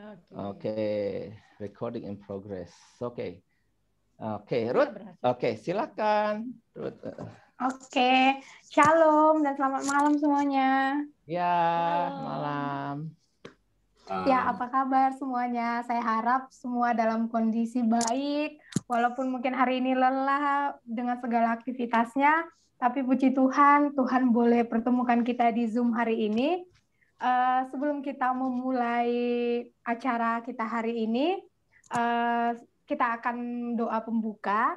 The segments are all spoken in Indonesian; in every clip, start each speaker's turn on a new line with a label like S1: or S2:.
S1: Oke, okay.
S2: recording in progress. Oke. Okay. Oke, okay, Ruth. Oke, okay,
S1: silakan.
S2: Ruth. Oke,
S3: okay. shalom dan selamat malam semuanya.
S2: Ya, Halo. malam. Ya, apa
S3: kabar semuanya? Saya harap semua dalam kondisi baik, walaupun mungkin hari ini lelah dengan segala aktivitasnya, tapi puji Tuhan, Tuhan boleh pertemukan kita di Zoom hari ini uh, sebelum kita memulai acara kita hari ini, uh, kita akan doa pembuka.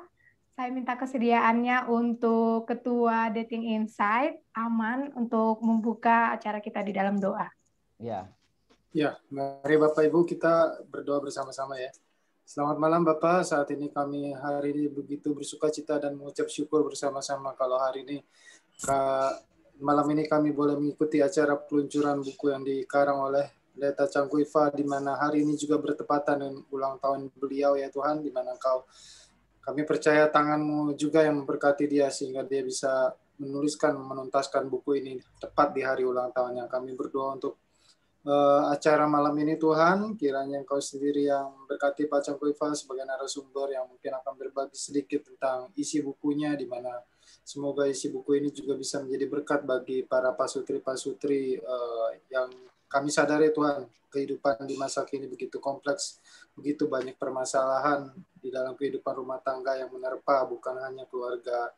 S3: Saya minta kesediaannya untuk Ketua Dating Insight, Aman, untuk membuka acara kita di dalam doa.
S4: Ya. Ya, mari Bapak Ibu kita berdoa bersama-sama ya. Selamat malam Bapak, saat ini kami hari ini begitu bersuka cita dan mengucap syukur bersama-sama kalau hari ini Kak malam ini kami boleh mengikuti acara peluncuran buku yang dikarang oleh Leta Cangku di mana hari ini juga bertepatan dengan ulang tahun beliau, ya Tuhan, di mana Engkau kami percaya tanganmu juga yang memberkati dia sehingga dia bisa menuliskan, menuntaskan buku ini tepat di hari ulang tahunnya. Kami berdoa untuk uh, acara malam ini Tuhan, kiranya Engkau sendiri yang berkati Pak Cangkuifa sebagai narasumber yang mungkin akan berbagi sedikit tentang isi bukunya, di mana Semoga isi buku ini juga bisa menjadi berkat bagi para pasutri-pasutri uh, yang kami sadari Tuhan, kehidupan di masa kini begitu kompleks, begitu banyak permasalahan di dalam kehidupan rumah tangga yang menerpa bukan hanya keluarga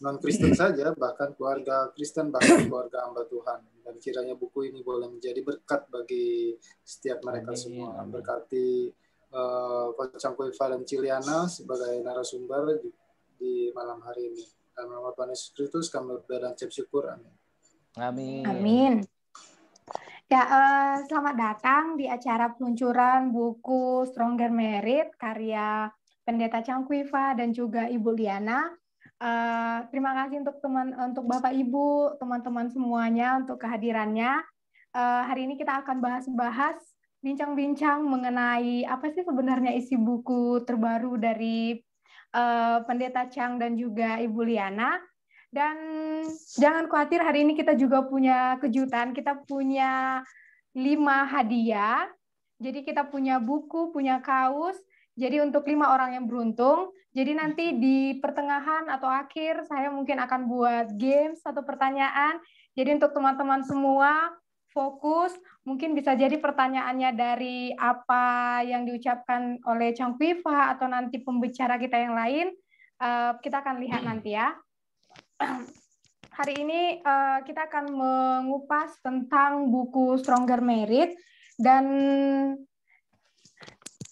S4: non-Kristen saja, bahkan keluarga Kristen, bahkan keluarga hamba Tuhan. Dan kiranya buku ini boleh menjadi berkat bagi setiap mereka Amin. semua. Berkati uh, eh, Kocang Kuifa dan Ciliana sebagai narasumber di, di malam hari ini. Dalam nama Tuhan Yesus Kristus kami berdoa dan ucap syukur. Amin. Amin.
S3: Amin. Ya, uh, selamat datang di acara peluncuran buku Stronger Merit karya Pendeta Cangkuiva dan juga Ibu Liana. Uh, terima kasih untuk teman untuk Bapak Ibu, teman-teman semuanya untuk kehadirannya. Uh, hari ini kita akan bahas-bahas bincang-bincang mengenai apa sih sebenarnya isi buku terbaru dari uh, Pendeta Chang dan juga Ibu Liana. Dan jangan khawatir, hari ini kita juga punya kejutan. Kita punya lima hadiah. Jadi kita punya buku, punya kaos. Jadi untuk lima orang yang beruntung. Jadi nanti di pertengahan atau akhir saya mungkin akan buat game satu pertanyaan. Jadi untuk teman-teman semua fokus. Mungkin bisa jadi pertanyaannya dari apa yang diucapkan oleh Chang Viva atau nanti pembicara kita yang lain. Eh, kita akan lihat hmm. nanti ya. Hari ini eh, kita akan mengupas tentang buku Stronger Merit dan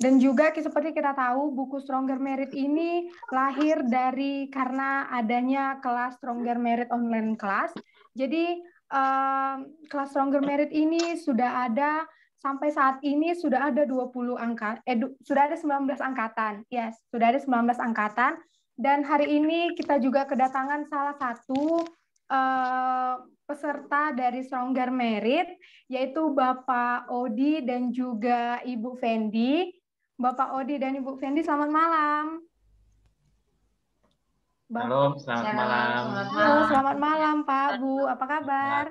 S3: dan juga seperti kita tahu buku Stronger Merit ini lahir dari karena adanya kelas Stronger Merit online class. Jadi kelas kelas stronger merit ini sudah ada sampai saat ini sudah ada 20 angka eh sudah ada 19 angkatan. Yes, sudah ada 19 angkatan dan hari ini kita juga kedatangan salah satu uh, peserta dari Stronger Merit yaitu Bapak Odi dan juga Ibu Fendi. Bapak Odi dan Ibu Fendi selamat malam.
S5: Halo, selamat, Halo, malam.
S6: malam. Halo, selamat malam
S3: Pak, Bu. Apa kabar?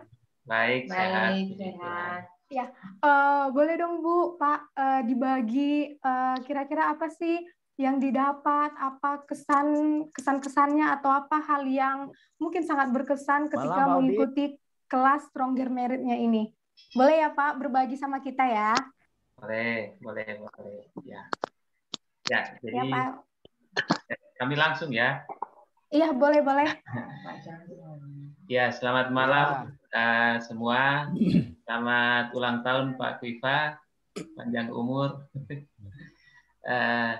S6: Baik, Baik sehat. sehat.
S3: Ya, uh, boleh dong Bu, Pak, uh, dibagi eh, kira-kira uh, apa sih yang didapat, apa kesan kesan kesannya atau apa hal yang mungkin sangat berkesan ketika malam, mengikuti kelas Stronger Merit-nya ini. Boleh ya Pak, berbagi sama kita ya?
S6: Boleh, boleh, boleh. Ya, ya, ya jadi ya, Pak. kami langsung ya.
S3: Iya, boleh, boleh.
S6: Ya, selamat malam uh, semua. Selamat ulang tahun Pak Kuifa, panjang umur. uh,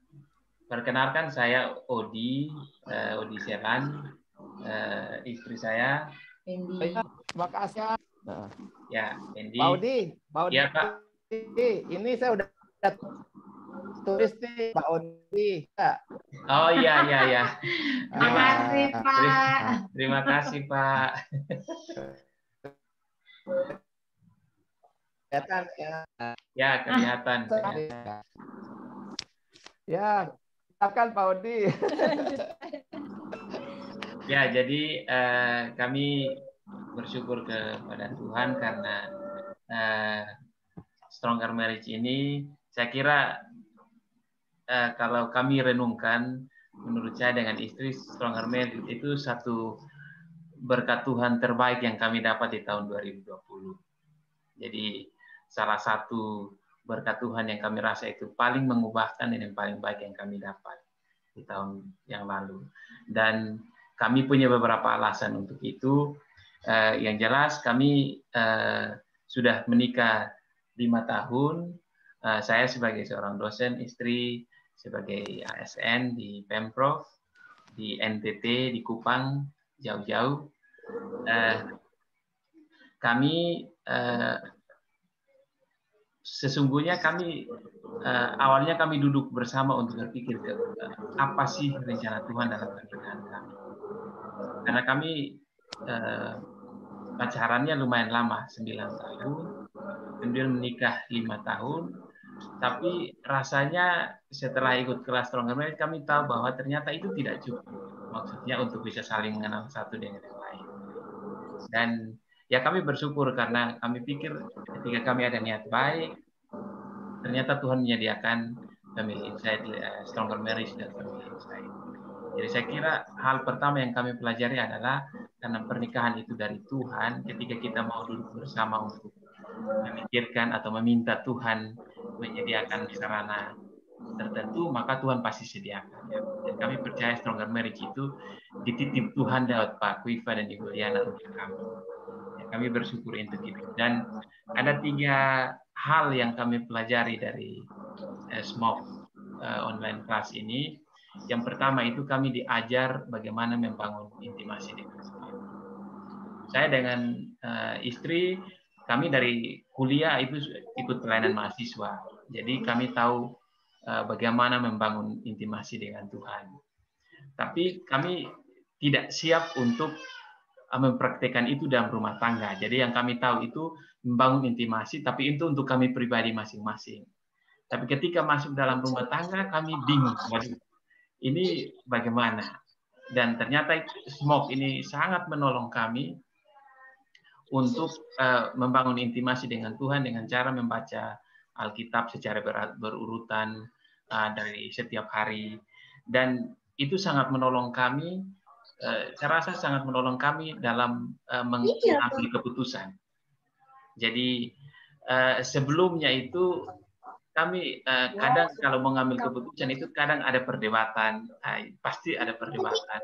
S6: perkenalkan saya Odi, uh, Odi Seran, uh, eh, istri saya.
S2: Endi. Iya, Makasih.
S6: Ya,
S4: Endi. Pak Odi, Pak Odi. Ya, Pak.
S2: Ini saya udah tulis
S4: nih Pak Oni. Oh iya iya iya. Terima ah, kasih Pak. Terima kasih
S6: Pak. kelihatan ya.
S4: Ya kelihatan.
S2: Ya silakan Pak Oni.
S4: ya
S6: jadi eh, kami bersyukur kepada Tuhan karena eh, Stronger Marriage ini saya kira uh, kalau kami renungkan, menurut saya dengan istri Stronger man itu satu berkat Tuhan terbaik yang kami dapat di tahun 2020. Jadi salah satu berkat Tuhan yang kami rasa itu paling mengubahkan dan yang paling baik yang kami dapat di tahun yang lalu. Dan kami punya beberapa alasan untuk itu. Eh, yang jelas kami eh, sudah menikah lima tahun. saya sebagai seorang dosen, istri sebagai ASN di Pemprov, di NTT, di Kupang, jauh-jauh. Eh, kami eh, sesungguhnya kami eh, awalnya kami duduk bersama untuk berpikir ke eh, apa sih rencana Tuhan dalam pernikahan kami. Karena kami eh, pacarannya lumayan lama, 9 tahun, kemudian menikah lima tahun, tapi rasanya setelah ikut kelas Stronger Mind kami tahu bahwa ternyata itu tidak cukup maksudnya untuk bisa saling mengenal satu dengan yang lain dan ya kami bersyukur karena kami pikir ketika kami ada niat baik ternyata Tuhan menyediakan Family Insight, eh, Stronger Marriage dan Family Insight. Jadi saya kira hal pertama yang kami pelajari adalah karena pernikahan itu dari Tuhan, ketika kita mau duduk bersama untuk memikirkan atau meminta Tuhan menyediakan sarana tertentu maka Tuhan pasti sediakan ya. dan kami percaya stronger marriage itu dititip Tuhan lewat Pak Kuiva dan Ibu Liana untuk kami ya, kami bersyukur untuk itu dan ada tiga hal yang kami pelajari dari eh, SMOK eh, online class ini yang pertama itu kami diajar bagaimana membangun intimasi dengan saya dengan uh, istri kami dari kuliah itu ikut pelayanan mahasiswa. Jadi kami tahu eh, bagaimana membangun intimasi dengan Tuhan. Tapi kami tidak siap untuk eh, mempraktekkan itu dalam rumah tangga. Jadi yang kami tahu itu membangun intimasi, tapi itu untuk kami pribadi masing-masing. Tapi ketika masuk dalam rumah tangga, kami bingung. Waduh, ini bagaimana? Dan ternyata smoke ini sangat menolong kami untuk uh, membangun intimasi dengan Tuhan dengan cara membaca Alkitab secara ber berurutan uh, dari setiap hari dan itu sangat menolong kami uh, saya rasa sangat menolong kami dalam uh, mengambil iya, keputusan jadi uh, sebelumnya itu kami uh, kadang iya, kalau mengambil keputusan itu kadang ada perdebatan uh, pasti ada perdebatan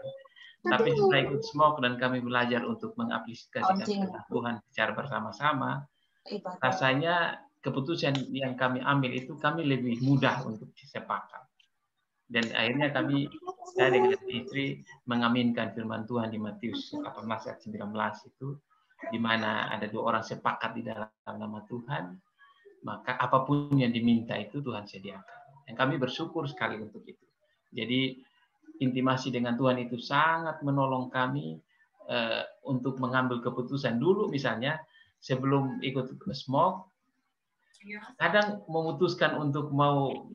S6: tapi setelah ikut smoke dan kami belajar untuk mengaplikasikan Tuhan secara bersama-sama, rasanya keputusan yang kami ambil itu kami lebih mudah untuk disepakat. Dan akhirnya kami, saya dengan istri, mengaminkan firman Tuhan di Matius 18 ayat 19 itu, di mana ada dua orang sepakat di dalam nama Tuhan, maka apapun yang diminta itu Tuhan sediakan. Dan kami bersyukur sekali untuk itu. Jadi intimasi dengan Tuhan itu sangat menolong kami eh, untuk mengambil keputusan dulu misalnya sebelum ikut smog iya. kadang memutuskan untuk mau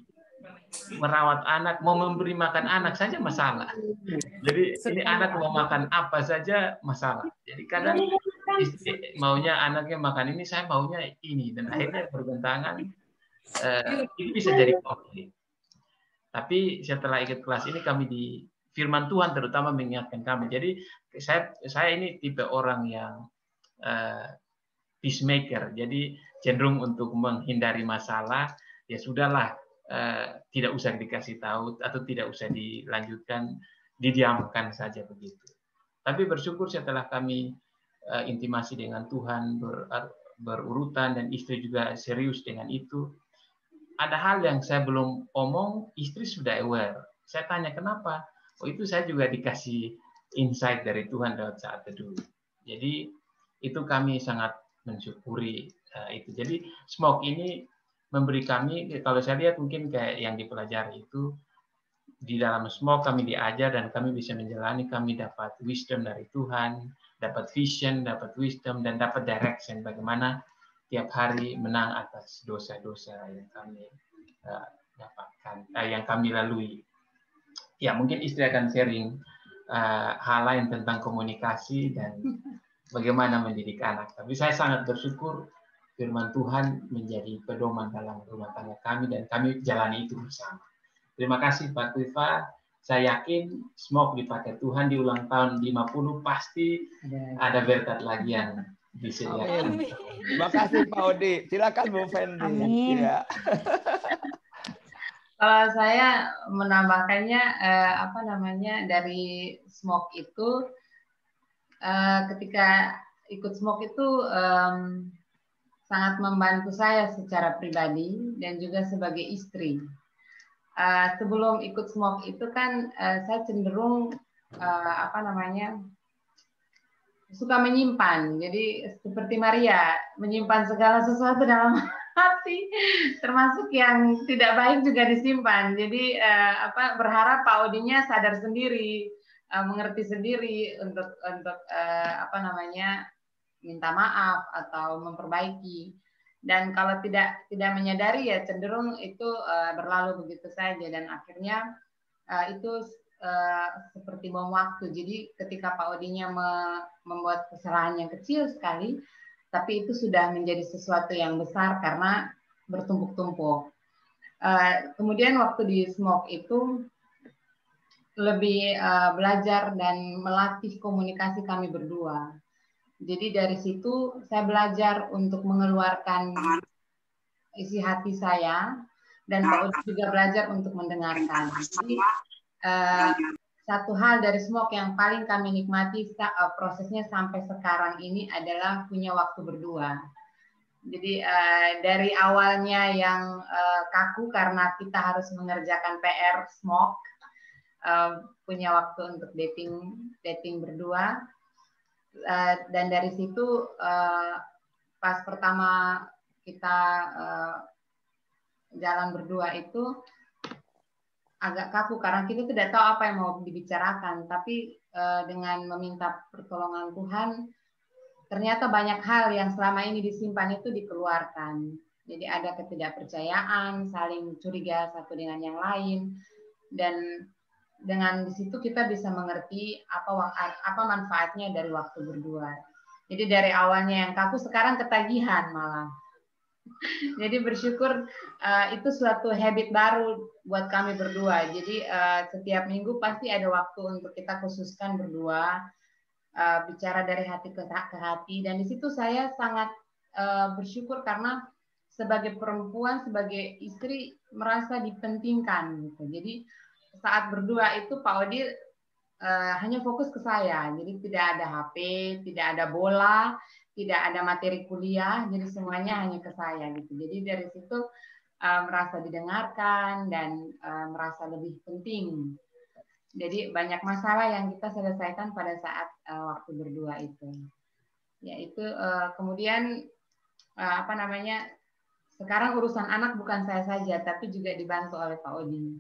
S6: merawat anak, mau memberi makan anak saja masalah. Jadi ini anak mau makan apa saja masalah. Jadi kadang iya, iya, istri maunya anaknya makan ini, saya maunya ini, dan akhirnya berbentangan. Eh, ini bisa jadi konflik. Tapi setelah ikut kelas ini kami di firman Tuhan terutama mengingatkan kami. Jadi saya saya ini tipe orang yang uh, peacemaker. Jadi cenderung untuk menghindari masalah, ya sudahlah uh, tidak usah dikasih tahu atau tidak usah dilanjutkan, didiamkan saja begitu. Tapi bersyukur setelah kami uh, intimasi dengan Tuhan ber, berurutan dan istri juga serius dengan itu, ada hal yang saya belum omong, istri sudah aware. Saya tanya kenapa? Oh itu saya juga dikasih insight dari Tuhan dalam saat teduh. Jadi itu kami sangat mensyukuri eh, itu. Jadi smoke ini memberi kami, kalau saya lihat mungkin kayak yang dipelajari itu di dalam smoke kami diajar dan kami bisa menjalani, kami dapat wisdom dari Tuhan, dapat vision, dapat wisdom, dan dapat direction bagaimana tiap hari menang atas dosa-dosa yang kami uh, dapatkan, uh, yang kami lalui. Ya, mungkin istri akan sharing uh, hal lain tentang komunikasi dan bagaimana mendidik anak. Tapi saya sangat bersyukur firman Tuhan menjadi pedoman dalam rumah tangga kami dan kami jalani itu bersama. Terima kasih Pak Tifa. Saya yakin smoke dipakai Tuhan di ulang tahun 50 pasti ada berkat lagi yang Amin. Terima kasih Pak Odi. Silakan Bu Fendi. Amin. Ya.
S7: Kalau saya menambahkannya eh, apa namanya dari smoke itu eh, ketika ikut smoke itu eh, sangat membantu saya secara pribadi dan juga sebagai istri. Eh, sebelum ikut smoke itu kan eh, saya cenderung eh, apa namanya suka menyimpan. Jadi seperti Maria, menyimpan segala sesuatu dalam hati, termasuk yang tidak baik juga disimpan. Jadi eh, apa berharap Pak Odinya sadar sendiri, eh, mengerti sendiri untuk untuk eh, apa namanya minta maaf atau memperbaiki. Dan kalau tidak tidak menyadari ya cenderung itu eh, berlalu begitu saja dan akhirnya eh, itu Eh, seperti bom waktu. Jadi ketika Pak Odinya me membuat kesalahan yang kecil sekali, tapi itu sudah menjadi sesuatu yang besar karena bertumpuk-tumpuk. Uh, kemudian waktu di smoke itu lebih uh, belajar dan melatih komunikasi kami berdua. Jadi dari situ saya belajar untuk mengeluarkan isi hati saya dan Pak Odi juga belajar untuk mendengarkan. Jadi Eh, satu hal dari Smok yang paling kami nikmati eh, prosesnya sampai sekarang ini adalah punya waktu berdua. Jadi eh, dari awalnya yang kaku karena kita harus mengerjakan PR Smok, punya waktu untuk dating dating berdua. dan dari situ pas pertama kita jalan berdua itu agak kaku karena kita tidak tahu apa yang mau dibicarakan tapi uh, dengan meminta pertolongan Tuhan ternyata banyak hal yang selama ini disimpan itu dikeluarkan jadi ada ketidakpercayaan saling curiga satu dengan yang lain dan dengan di situ kita bisa mengerti apa apa manfaatnya dari waktu berdua jadi dari awalnya yang kaku sekarang ketagihan malah Jadi bersyukur uh, itu suatu habit baru buat kami berdua. Jadi uh, setiap minggu pasti ada waktu untuk kita khususkan berdua uh, bicara dari hati ke, hati. Dan di situ saya sangat uh, bersyukur karena sebagai perempuan, sebagai istri merasa dipentingkan. Gitu. Jadi saat berdua itu Pak Odi uh, hanya fokus ke saya. Jadi tidak ada HP, tidak ada bola, tidak ada materi kuliah, jadi semuanya hanya ke saya gitu. Jadi dari situ uh, merasa didengarkan dan uh, merasa lebih penting. Jadi banyak masalah yang kita selesaikan pada saat uh, waktu berdua itu. Yaitu uh, kemudian uh, apa namanya? Sekarang urusan anak bukan saya saja, tapi juga dibantu oleh Pak Odi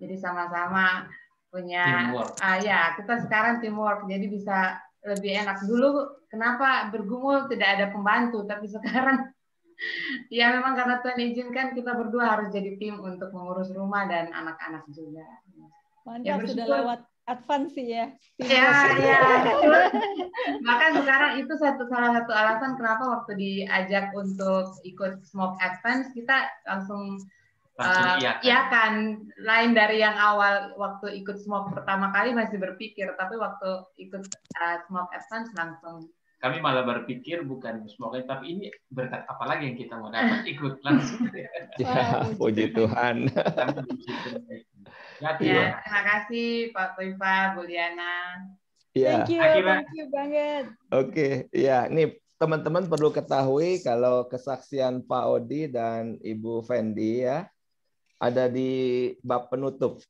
S7: Jadi sama-sama punya Uh, ya kita sekarang teamwork jadi bisa lebih enak dulu kenapa bergumul tidak ada pembantu tapi sekarang ya memang karena Tuhan izinkan kita berdua harus jadi tim untuk mengurus rumah dan anak-anak juga. Ya, Mantap ya, bersyukur. sudah lewat advance ya. ya, ya. Bahkan sekarang itu satu salah satu alasan kenapa waktu diajak untuk ikut smoke advance kita langsung
S4: uh, iya kan. Iya
S7: kan lain dari yang awal waktu ikut smog pertama kali masih berpikir tapi waktu ikut uh, smog essence langsung
S6: kami malah berpikir bukan semoga tapi ini berkat apa lagi yang kita mau dapat ikut langsung ya, ya puji Tuhan ya, terima
S7: kasih Pak Tufa, Bu Liana
S6: ya. thank you Akhirnya.
S2: thank
S7: you banget
S2: oke okay. ya nih teman-teman perlu ketahui kalau kesaksian Pak Odi dan Ibu Fendi ya ada di bab penutup.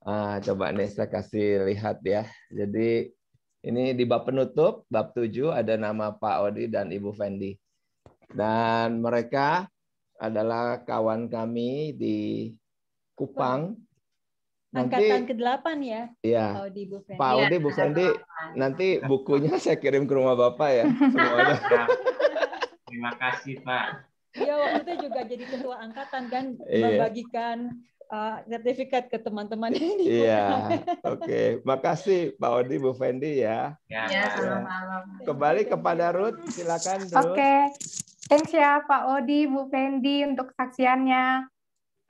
S2: Ah, coba nih saya kasih lihat ya. Jadi ini di bab penutup, bab 7 ada nama Pak Odi dan Ibu Fendi. Dan mereka adalah kawan kami di Kupang.
S1: Nanti, Angkatan ke-8 ya, ya, Pak Odi, Bu Fendi. Pak Odi, Bu iya. Fendi, nanti
S2: bukunya saya kirim ke rumah Bapak ya semuanya. Terima kasih Pak.
S1: Iya waktu itu juga jadi ketua angkatan kan yeah. membagikan uh, sertifikat ke teman-teman ini. Iya. Oke,
S2: makasih Pak Odi Bu Fendi ya. Ya,
S1: ya.
S3: selamat
S2: Kembali kepada Ruth, silakan Ruth. Oke. Okay.
S3: Thanks ya Pak Odi Bu Fendi untuk kesaksiannya.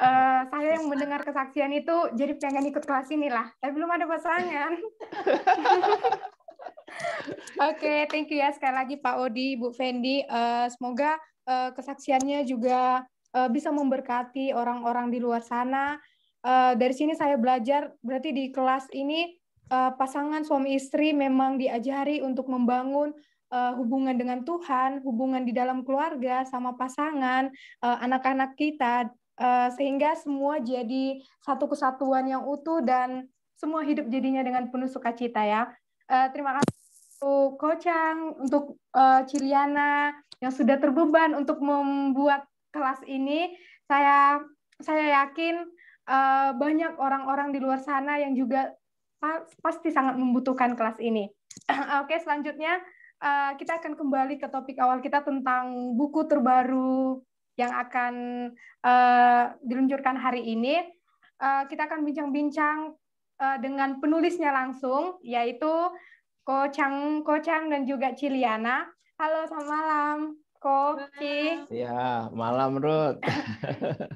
S3: Uh, eh, saya yang mendengar kesaksian itu jadi pengen ikut kelas ini lah. tapi belum ada pasangan. Oke, okay, thank you ya sekali lagi Pak Odi, Bu Fendi. Uh, semoga Eh, kesaksiannya juga eh, bisa memberkati orang-orang di luar sana. Eh, dari sini saya belajar berarti di kelas ini pasangan suami istri memang diajari untuk membangun hubungan dengan Tuhan, hubungan di dalam keluarga sama pasangan, anak-anak kita sehingga semua jadi satu kesatuan yang utuh dan semua hidup jadinya dengan penuh sukacita ya. terima kasih untuk Kocang, untuk uh, Ciliana, yang sudah terbeban untuk membuat kelas ini. Saya saya yakin uh, banyak orang-orang di luar sana yang juga pasti sangat membutuhkan kelas ini. Oke, selanjutnya uh, kita akan kembali ke topik awal kita tentang buku terbaru yang akan uh, diluncurkan hari ini. Uh, kita akan bincang-bincang uh, dengan penulisnya langsung, yaitu Ko Chang, Ko Chang dan juga Ciliana. Halo, selamat malam. Koki.
S2: Ya, malam Ruth.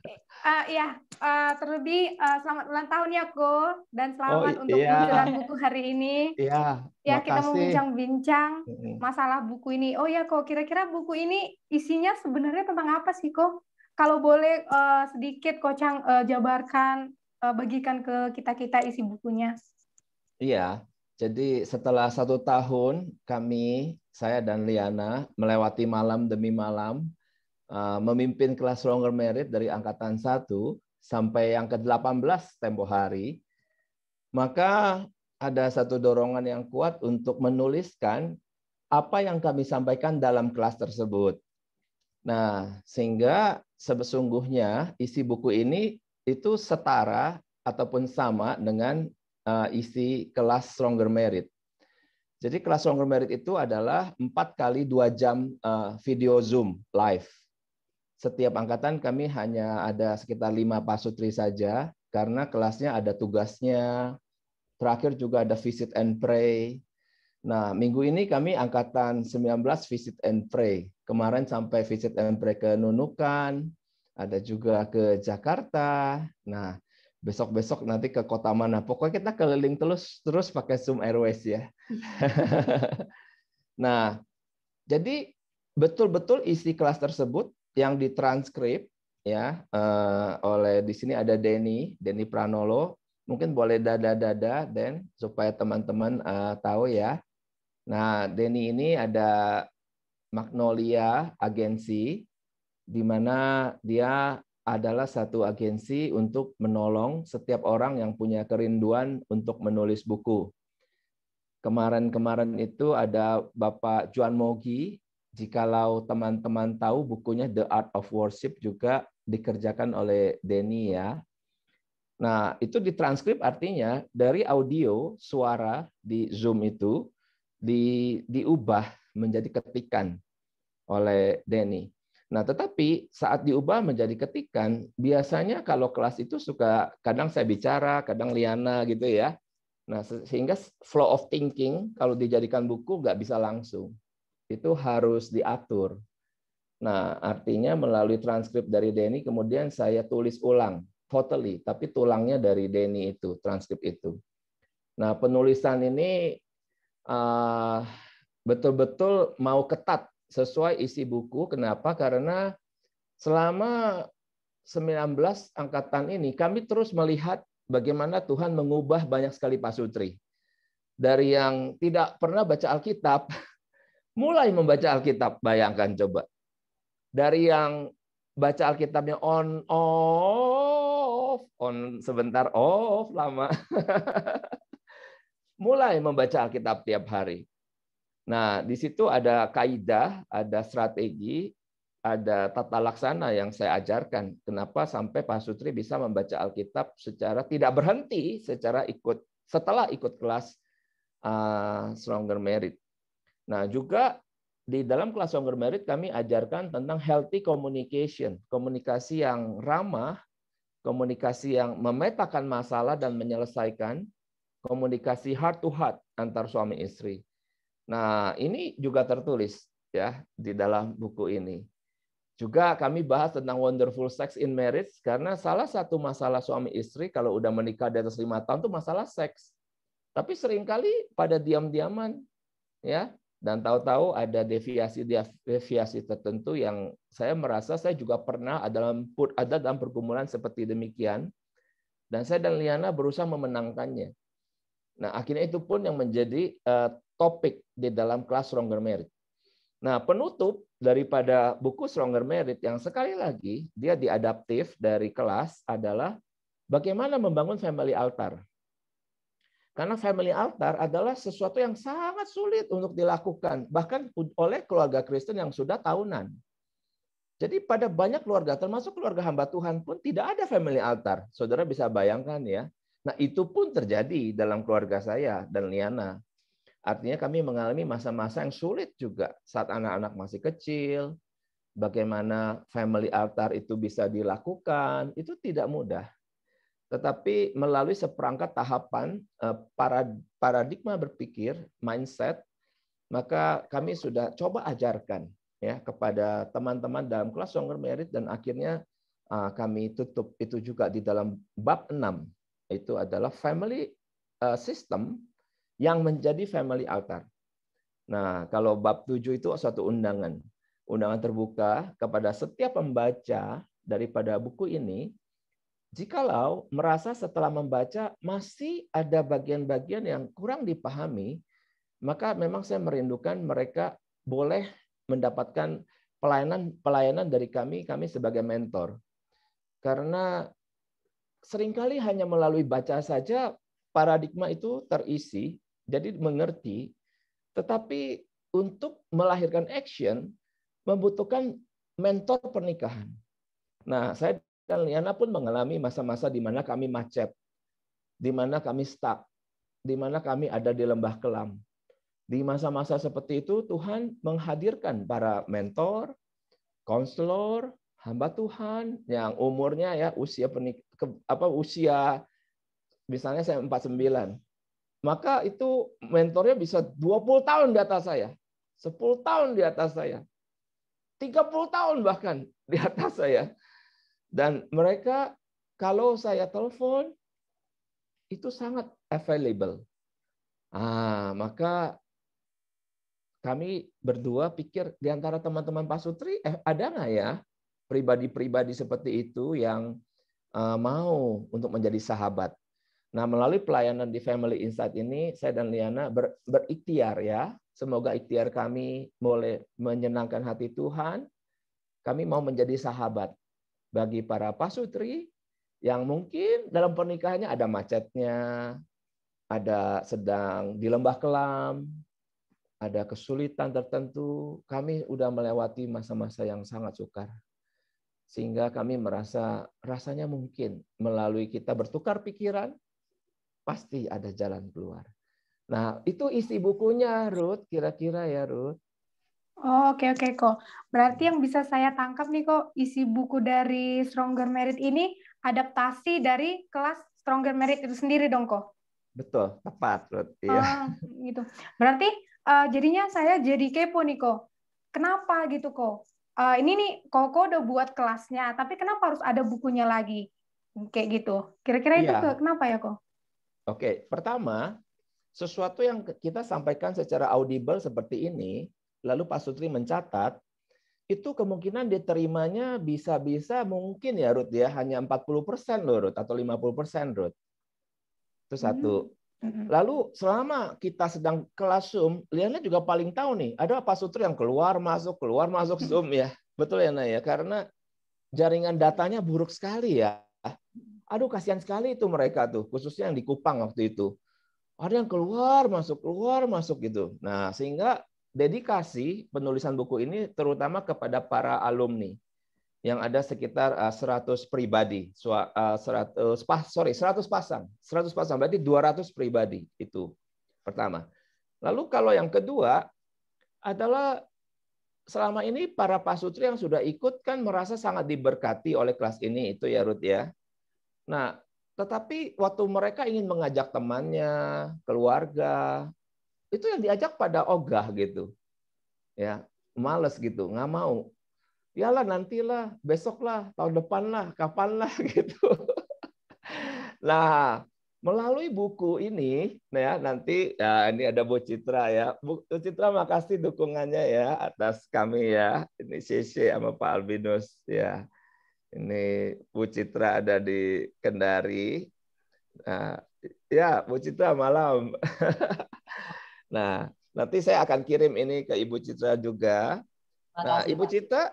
S3: Eh, uh, ya, uh, eh, terlebih uh, selamat ulang tahun ya Ko dan oh, selamat oh, untuk iya. buku hari ini. Iya. Ya, kita mau bincang-bincang masalah buku ini. Oh ya Ko, kira-kira buku ini isinya sebenarnya tentang apa sih Ko? Kalau boleh uh, sedikit Kocang uh, jabarkan uh, bagikan ke kita-kita isi bukunya.
S2: Iya. Jadi setelah satu tahun kami saya dan Liana melewati malam demi malam eh, memimpin kelas Longer Merit dari angkatan 1 sampai yang ke-18 tempo hari, maka ada satu dorongan yang kuat untuk menuliskan apa yang kami sampaikan dalam kelas tersebut. Nah, sehingga sebesungguhnya isi buku ini itu setara ataupun sama dengan eh, isi kelas Stronger Merit. Jadi kelas Longer Merit itu adalah 4 kali 2 jam eh, video Zoom live. Setiap angkatan kami hanya ada sekitar 5 pasutri saja, karena kelasnya ada tugasnya, terakhir juga ada visit and pray. Nah, minggu ini kami angkatan 19 visit and pray. Kemarin sampai visit and pray ke Nunukan, ada juga ke Jakarta. Nah, besok-besok nanti ke kota mana. Pokoknya kita keliling terus terus pakai Zoom Airways ya. nah, jadi betul-betul isi kelas tersebut yang ditranskrip ya eh, oleh di sini ada Denny, Denny Pranolo. Mungkin boleh dada-dada dan supaya teman-teman eh, tahu ya. Nah, Denny ini ada Magnolia Agensi, di mana dia adalah satu agensi untuk menolong setiap orang yang punya kerinduan untuk menulis buku. Kemarin-kemarin itu ada Bapak Juan Mogi, jikalau teman-teman tahu bukunya The Art of Worship juga dikerjakan oleh Denny ya. Nah, itu ditranskrip artinya dari audio suara di Zoom itu di diubah menjadi ketikan oleh Denny. Nah, tetapi saat diubah menjadi ketikan, biasanya kalau kelas itu suka kadang saya bicara, kadang Liana gitu ya. Nah, sehingga flow of thinking kalau dijadikan buku nggak bisa langsung. Itu harus diatur. Nah, artinya melalui transkrip dari Denny kemudian saya tulis ulang totally, tapi tulangnya dari Denny itu, transkrip itu. Nah, penulisan ini ah, betul-betul uh, mau ketat sesuai isi buku. Kenapa? Karena selama 19 angkatan ini kami terus melihat bagaimana Tuhan mengubah banyak sekali pasutri. Dari yang tidak pernah baca Alkitab, mulai membaca Alkitab. Bayangkan coba. Dari yang baca Alkitabnya on off, on sebentar off lama. mulai membaca Alkitab tiap hari. Nah, di situ ada kaidah, ada strategi, ada tata laksana yang saya ajarkan. Kenapa sampai Pak Sutri bisa membaca Alkitab secara tidak berhenti, secara ikut setelah ikut kelas uh, Stronger Merit. Nah, juga di dalam kelas Stronger Merit kami ajarkan tentang healthy communication, komunikasi yang ramah, komunikasi yang memetakan masalah dan menyelesaikan, komunikasi heart to heart antar suami istri. Nah, ini juga tertulis ya di dalam buku ini. Juga kami bahas tentang wonderful sex in marriage karena salah satu masalah suami istri kalau udah menikah di atas lima tahun itu masalah seks. Tapi seringkali pada diam-diaman ya dan tahu-tahu ada deviasi deviasi tertentu yang saya merasa saya juga pernah ada dalam ada dalam pergumulan seperti demikian dan saya dan Liana berusaha memenangkannya. Nah, akhirnya itu pun yang menjadi uh, topik di dalam kelas Stronger Merit. Nah, penutup daripada buku Stronger Merit yang sekali lagi dia diadaptif dari kelas adalah bagaimana membangun family altar. Karena family altar adalah sesuatu yang sangat sulit untuk dilakukan, bahkan oleh keluarga Kristen yang sudah tahunan. Jadi pada banyak keluarga, termasuk keluarga hamba Tuhan pun tidak ada family altar. Saudara bisa bayangkan ya. Nah itu pun terjadi dalam keluarga saya dan Liana. Artinya kami mengalami masa-masa yang sulit juga saat anak-anak masih kecil, bagaimana family altar itu bisa dilakukan, itu tidak mudah. Tetapi melalui seperangkat tahapan eh, paradigma berpikir, mindset, maka kami sudah coba ajarkan ya kepada teman-teman dalam kelas Songer Merit dan akhirnya eh, kami tutup itu juga di dalam bab 6 itu adalah family eh, system yang menjadi family altar. Nah, kalau bab 7 itu suatu undangan. Undangan terbuka kepada setiap pembaca daripada buku ini, jikalau merasa setelah membaca masih ada bagian-bagian yang kurang dipahami, maka memang saya merindukan mereka boleh mendapatkan pelayanan-pelayanan dari kami, kami sebagai mentor. Karena seringkali hanya melalui baca saja paradigma itu terisi, jadi mengerti, tetapi untuk melahirkan action membutuhkan mentor pernikahan. Nah, saya dan Liana pun mengalami masa-masa di mana kami macet, di mana kami stuck, di mana kami ada di lembah kelam. Di masa-masa seperti itu, Tuhan menghadirkan para mentor, konselor, hamba Tuhan yang umurnya ya usia penik apa usia misalnya saya 49 maka itu mentornya bisa 20 tahun di atas saya. 10 tahun di atas saya. 30 tahun bahkan di atas saya. Dan mereka kalau saya telepon itu sangat available. Ah, maka kami berdua pikir di antara teman-teman Pak Sutri eh, ada nggak ya pribadi-pribadi seperti itu yang uh, mau untuk menjadi sahabat Nah, melalui pelayanan di Family Insight ini, saya dan Liana ber, berikhtiar ya. Semoga ikhtiar kami boleh menyenangkan hati Tuhan. Kami mau menjadi sahabat bagi para pasutri yang mungkin dalam pernikahannya ada macetnya, ada sedang di lembah kelam, ada kesulitan tertentu. Kami sudah melewati masa-masa yang sangat sukar sehingga kami merasa rasanya mungkin melalui kita bertukar pikiran, pasti ada jalan keluar. Nah, itu isi bukunya, Ruth, kira-kira ya, Ruth.
S3: Oh, oke okay, oke okay, kok. Berarti yang bisa saya tangkap nih kok isi buku dari Stronger Merit ini adaptasi dari kelas Stronger Merit itu sendiri dong kok.
S8: Betul, tepat, Ruth. Iya. Oh,
S3: gitu. Berarti uh, jadinya saya jadi kepo nih kok. Kenapa gitu kok? Uh, eh, ini nih Koko udah buat kelasnya, tapi kenapa harus ada bukunya lagi? Kayak gitu. Kira-kira iya. itu kenapa ya kok?
S2: Oke, pertama, sesuatu yang kita sampaikan secara audible seperti ini, lalu Pak Sutri mencatat, itu kemungkinan diterimanya bisa-bisa mungkin ya Ruth ya hanya 40 persen loh Ruth atau 50 persen Ruth. Itu satu. Hmm, hmm. Lalu selama kita sedang kelas Zoom, Liana juga paling tahu nih, ada apa Sutri yang keluar masuk, keluar masuk hmm. Zoom ya. Betul ya Naya, ya? karena jaringan datanya buruk sekali ya. Aduh kasihan sekali itu mereka tuh, khususnya yang di Kupang waktu itu. Ada yang keluar masuk keluar masuk gitu. Nah, sehingga dedikasi penulisan buku ini terutama kepada para alumni yang ada sekitar 100 eh, pribadi, 100 eh, sorry 100 pasang, 100 pasang berarti 200 pribadi itu pertama. Lalu kalau yang kedua adalah selama ini para pasutri yang sudah ikut kan merasa sangat diberkati oleh kelas ini itu ya Ruth ya. Nah, tetapi waktu mereka ingin mengajak temannya, keluarga, itu yang diajak pada ogah gitu. Ya, males gitu, nggak mau. Yalah nantilah, besoklah, tahun depanlah, kapanlah gitu. Nah, melalui buku ini, nah ya, nanti ya, ini ada Bu Citra ya. Bu Citra makasih dukungannya ya atas kami ya, ini CC sama Pak Albinus ya. Ini Bu Citra ada di Kendari. Nah, ya, Bu Citra malam. nah, nanti saya akan kirim ini ke Ibu Citra juga. Nah, Ibu Citra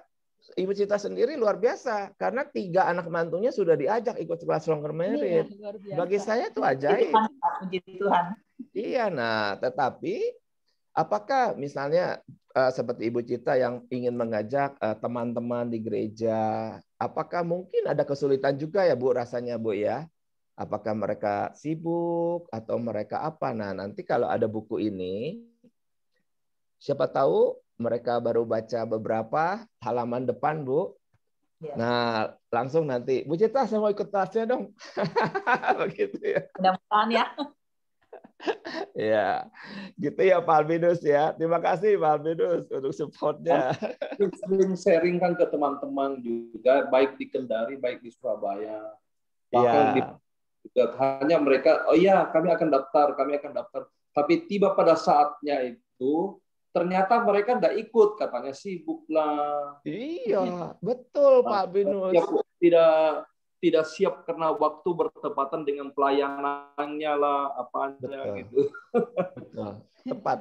S2: Ibu Citra sendiri luar biasa karena tiga anak mantunya sudah diajak ikut kelas longer iya, merit. Bagi saya itu ajaib. Iya, nah, tetapi Apakah misalnya eh, seperti Ibu Cita yang ingin mengajak eh, teman-teman di gereja, apakah mungkin ada kesulitan juga ya Bu rasanya Bu ya? Apakah mereka sibuk atau mereka apa? Nah, nanti kalau ada buku ini siapa tahu mereka baru baca beberapa halaman depan Bu. Ya. Nah, langsung nanti Bu Cita saya mau ikut kelasnya dong.
S1: Begitu ya. Mudah-mudahan ya
S2: ya, gitu ya Pak Albinus ya. Terima kasih Pak Albinus untuk supportnya. Sering sharing kan ke teman-teman juga, baik di Kendari, baik di Surabaya. Bahkan ya. di hanya mereka, oh iya kami akan daftar, kami akan daftar. Tapi tiba pada saatnya itu ternyata mereka tidak ikut katanya sibuklah. iya betul Pak nah, Binus ya, tidak tidak siap karena waktu bertepatan dengan pelayanannya lah apa aja gitu. Betul. Tepat.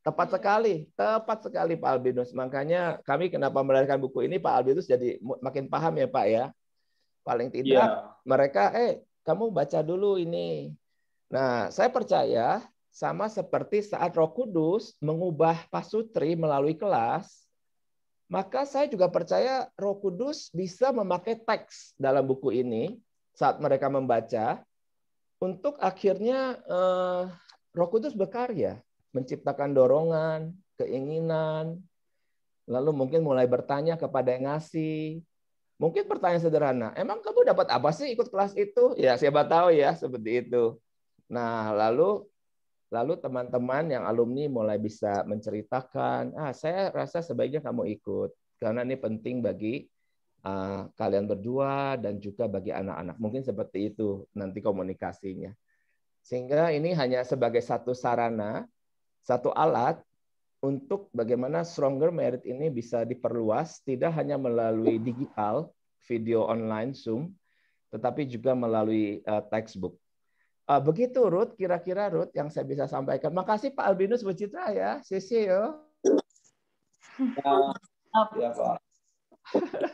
S2: Tepat iya. sekali, tepat sekali Pak Albinus. Makanya kami kenapa melahirkan buku ini Pak Albinus jadi makin paham ya Pak ya. Paling tidak yeah. mereka eh kamu baca dulu ini. Nah, saya percaya sama seperti saat Roh Kudus mengubah Pak Sutri melalui kelas, maka saya juga percaya Roh Kudus bisa memakai teks dalam buku ini saat mereka membaca untuk akhirnya eh, Roh Kudus berkarya, menciptakan dorongan, keinginan, lalu mungkin mulai bertanya kepada yang ngasih, Mungkin pertanyaan sederhana, emang kamu dapat apa sih ikut kelas itu? Ya siapa tahu ya seperti itu. Nah lalu Lalu teman-teman yang alumni mulai bisa menceritakan, ah saya rasa sebaiknya kamu ikut karena ini penting bagi uh, kalian berdua dan juga bagi anak-anak. Mungkin seperti itu nanti komunikasinya. Sehingga ini hanya sebagai satu sarana, satu alat untuk bagaimana stronger merit ini bisa diperluas tidak hanya melalui digital, video online Zoom, tetapi juga melalui uh, textbook Ah, begitu Ruth, kira-kira Ruth yang saya bisa sampaikan. Makasih Pak Albinus Bucitra ya.
S3: Sisi yo.
S6: Ya. Ya,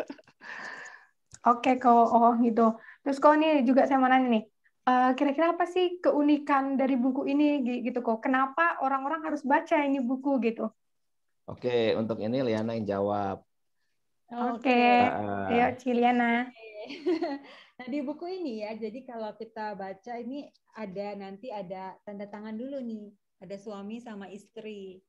S3: Oke, kok oh gitu. Terus kok ini juga saya mau nanya nih. Eh, kira-kira uh, apa sih keunikan dari buku ini gitu kok? Kenapa orang-orang harus baca ini buku gitu?
S2: Oke, untuk ini Liana yang jawab. Oke, okay.
S3: Ah, ah. uh, yuk Ciliana.
S1: Nah di buku ini ya, jadi kalau kita baca ini ada nanti ada tanda tangan dulu nih, ada suami sama istri.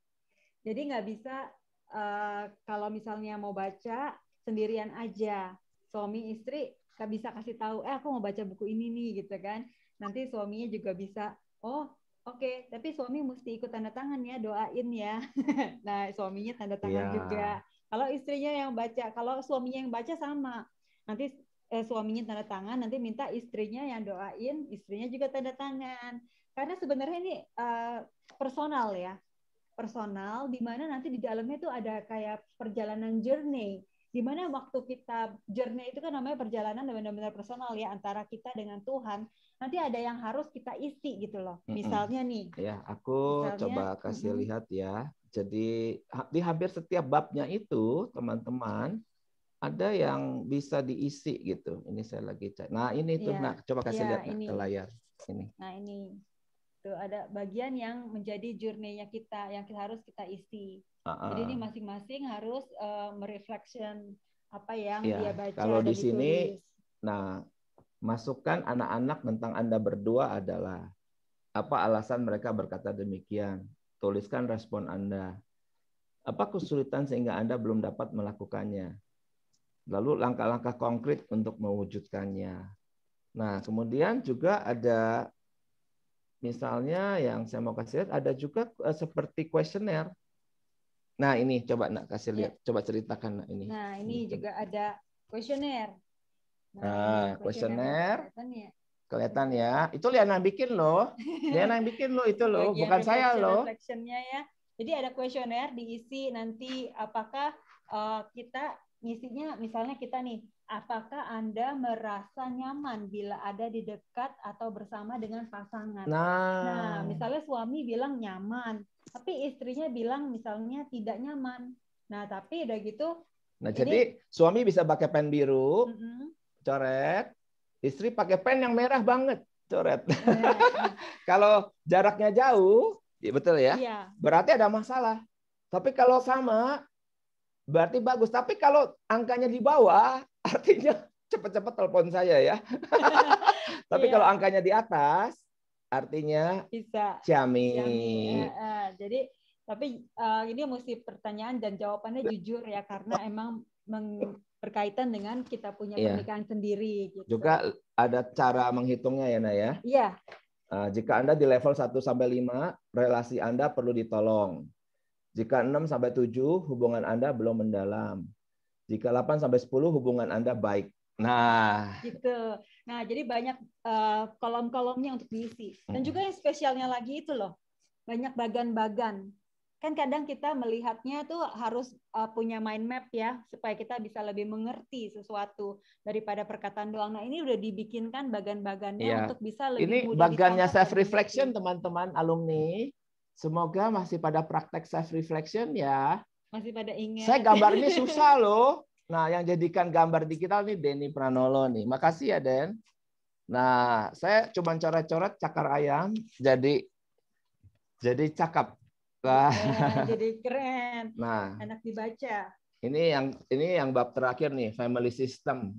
S1: Jadi nggak bisa uh, kalau misalnya mau baca sendirian aja, suami istri nggak bisa kasih tahu, eh aku mau baca buku ini nih gitu kan. Nanti suaminya juga bisa, oh oke, okay, tapi suami mesti ikut tanda tangan ya, doain ya. nah suaminya tanda tangan yeah. juga. Kalau istrinya yang baca, kalau suaminya yang baca sama. Nanti eh, suaminya tanda tangan, nanti minta istrinya yang doain, istrinya juga tanda tangan. Karena sebenarnya ini uh, personal ya, personal di mana nanti di dalamnya itu ada kayak perjalanan journey di mana waktu kita journey itu kan namanya perjalanan benar-benar personal ya antara kita dengan Tuhan nanti ada yang harus kita isi gitu loh misalnya nih
S2: ya aku misalnya, coba kasih mm -hmm. lihat ya jadi di hampir setiap babnya itu teman-teman ada yang bisa diisi gitu. Ini saya lagi cek. Nah ini tuh, ya. nah coba kasih ya, lihat ke layar
S8: ini.
S1: Nah ini tuh ada bagian yang menjadi journey kita yang kita harus kita isi. Uh -uh. Jadi ini masing-masing harus uh, mereflection apa yang ya. dia baca. Kalau di sini,
S2: nah masukkan anak-anak tentang anda berdua adalah apa alasan mereka berkata demikian. Tuliskan respon anda. Apa kesulitan sehingga Anda belum dapat melakukannya? lalu langkah-langkah konkret untuk mewujudkannya. Nah, kemudian juga ada misalnya yang saya mau kasih lihat ada juga eh, seperti kuesioner. Nah, ini coba Nak kasih iya. lihat, ya. coba ceritakan Nak ini.
S1: Nah, ini ini juga ada kuesioner.
S2: Nah, ah, kuesioner. Nah, kelihatan ya. Itu Liana bikin loh. Liana yang bikin loh itu loh, bukan saya loh.
S1: Ya. Jadi ada kuesioner diisi nanti apakah uh, kita Misinya misalnya kita nih, apakah Anda merasa nyaman bila ada di dekat atau bersama dengan pasangan? Nah, nah misalnya suami bilang nyaman, tapi istrinya bilang misalnya tidak nyaman. Nah, tapi udah gitu Nah, ini, jadi
S2: suami bisa pakai pen biru, mm -hmm. coret, istri pakai pen yang merah banget, coret. Yeah. Iya. kalau jaraknya jauh, ya betul ya. Yeah. Berarti ada masalah. Tapi kalau sama, Berarti bagus. Tapi kalau angkanya di bawah, artinya cepat-cepat telepon saya ya.
S1: Tapi iya. kalau
S2: angkanya di atas, artinya bisa Jami.
S1: jadi tapi eh, ini mesti pertanyaan dan jawabannya jujur ya karena emang meng, berkaitan dengan kita punya iya. pernikahan sendiri. Gitu.
S2: Juga ada cara menghitungnya ya Naya. Iya. Uh, jika Anda di level 1 sampai lima, relasi Anda perlu ditolong. Jika 6 sampai 7 hubungan Anda belum mendalam. Jika 8 sampai 10 hubungan Anda baik. Nah,
S1: gitu. Nah, jadi banyak uh, kolom-kolomnya untuk diisi. Dan juga yang spesialnya lagi itu loh, banyak bagan-bagan. Kan kadang kita melihatnya tuh harus uh, punya mind map ya, supaya kita bisa lebih mengerti sesuatu daripada perkataan doang. Nah, ini udah dibikinkan bagan-bagannya iya. untuk bisa lebih Ini mudah bagannya self
S2: reflection teman-teman alumni. Semoga masih pada praktek self reflection ya.
S1: Masih pada ingat. Saya gambar ini susah
S2: loh. Nah, yang jadikan gambar digital nih Denny Pranolo nih. Makasih ya Den. Nah, saya cuma coret-coret cakar ayam jadi jadi cakap. Nah. Iya,
S1: jadi keren. Nah, enak dibaca.
S2: Ini yang ini yang bab terakhir nih, family system.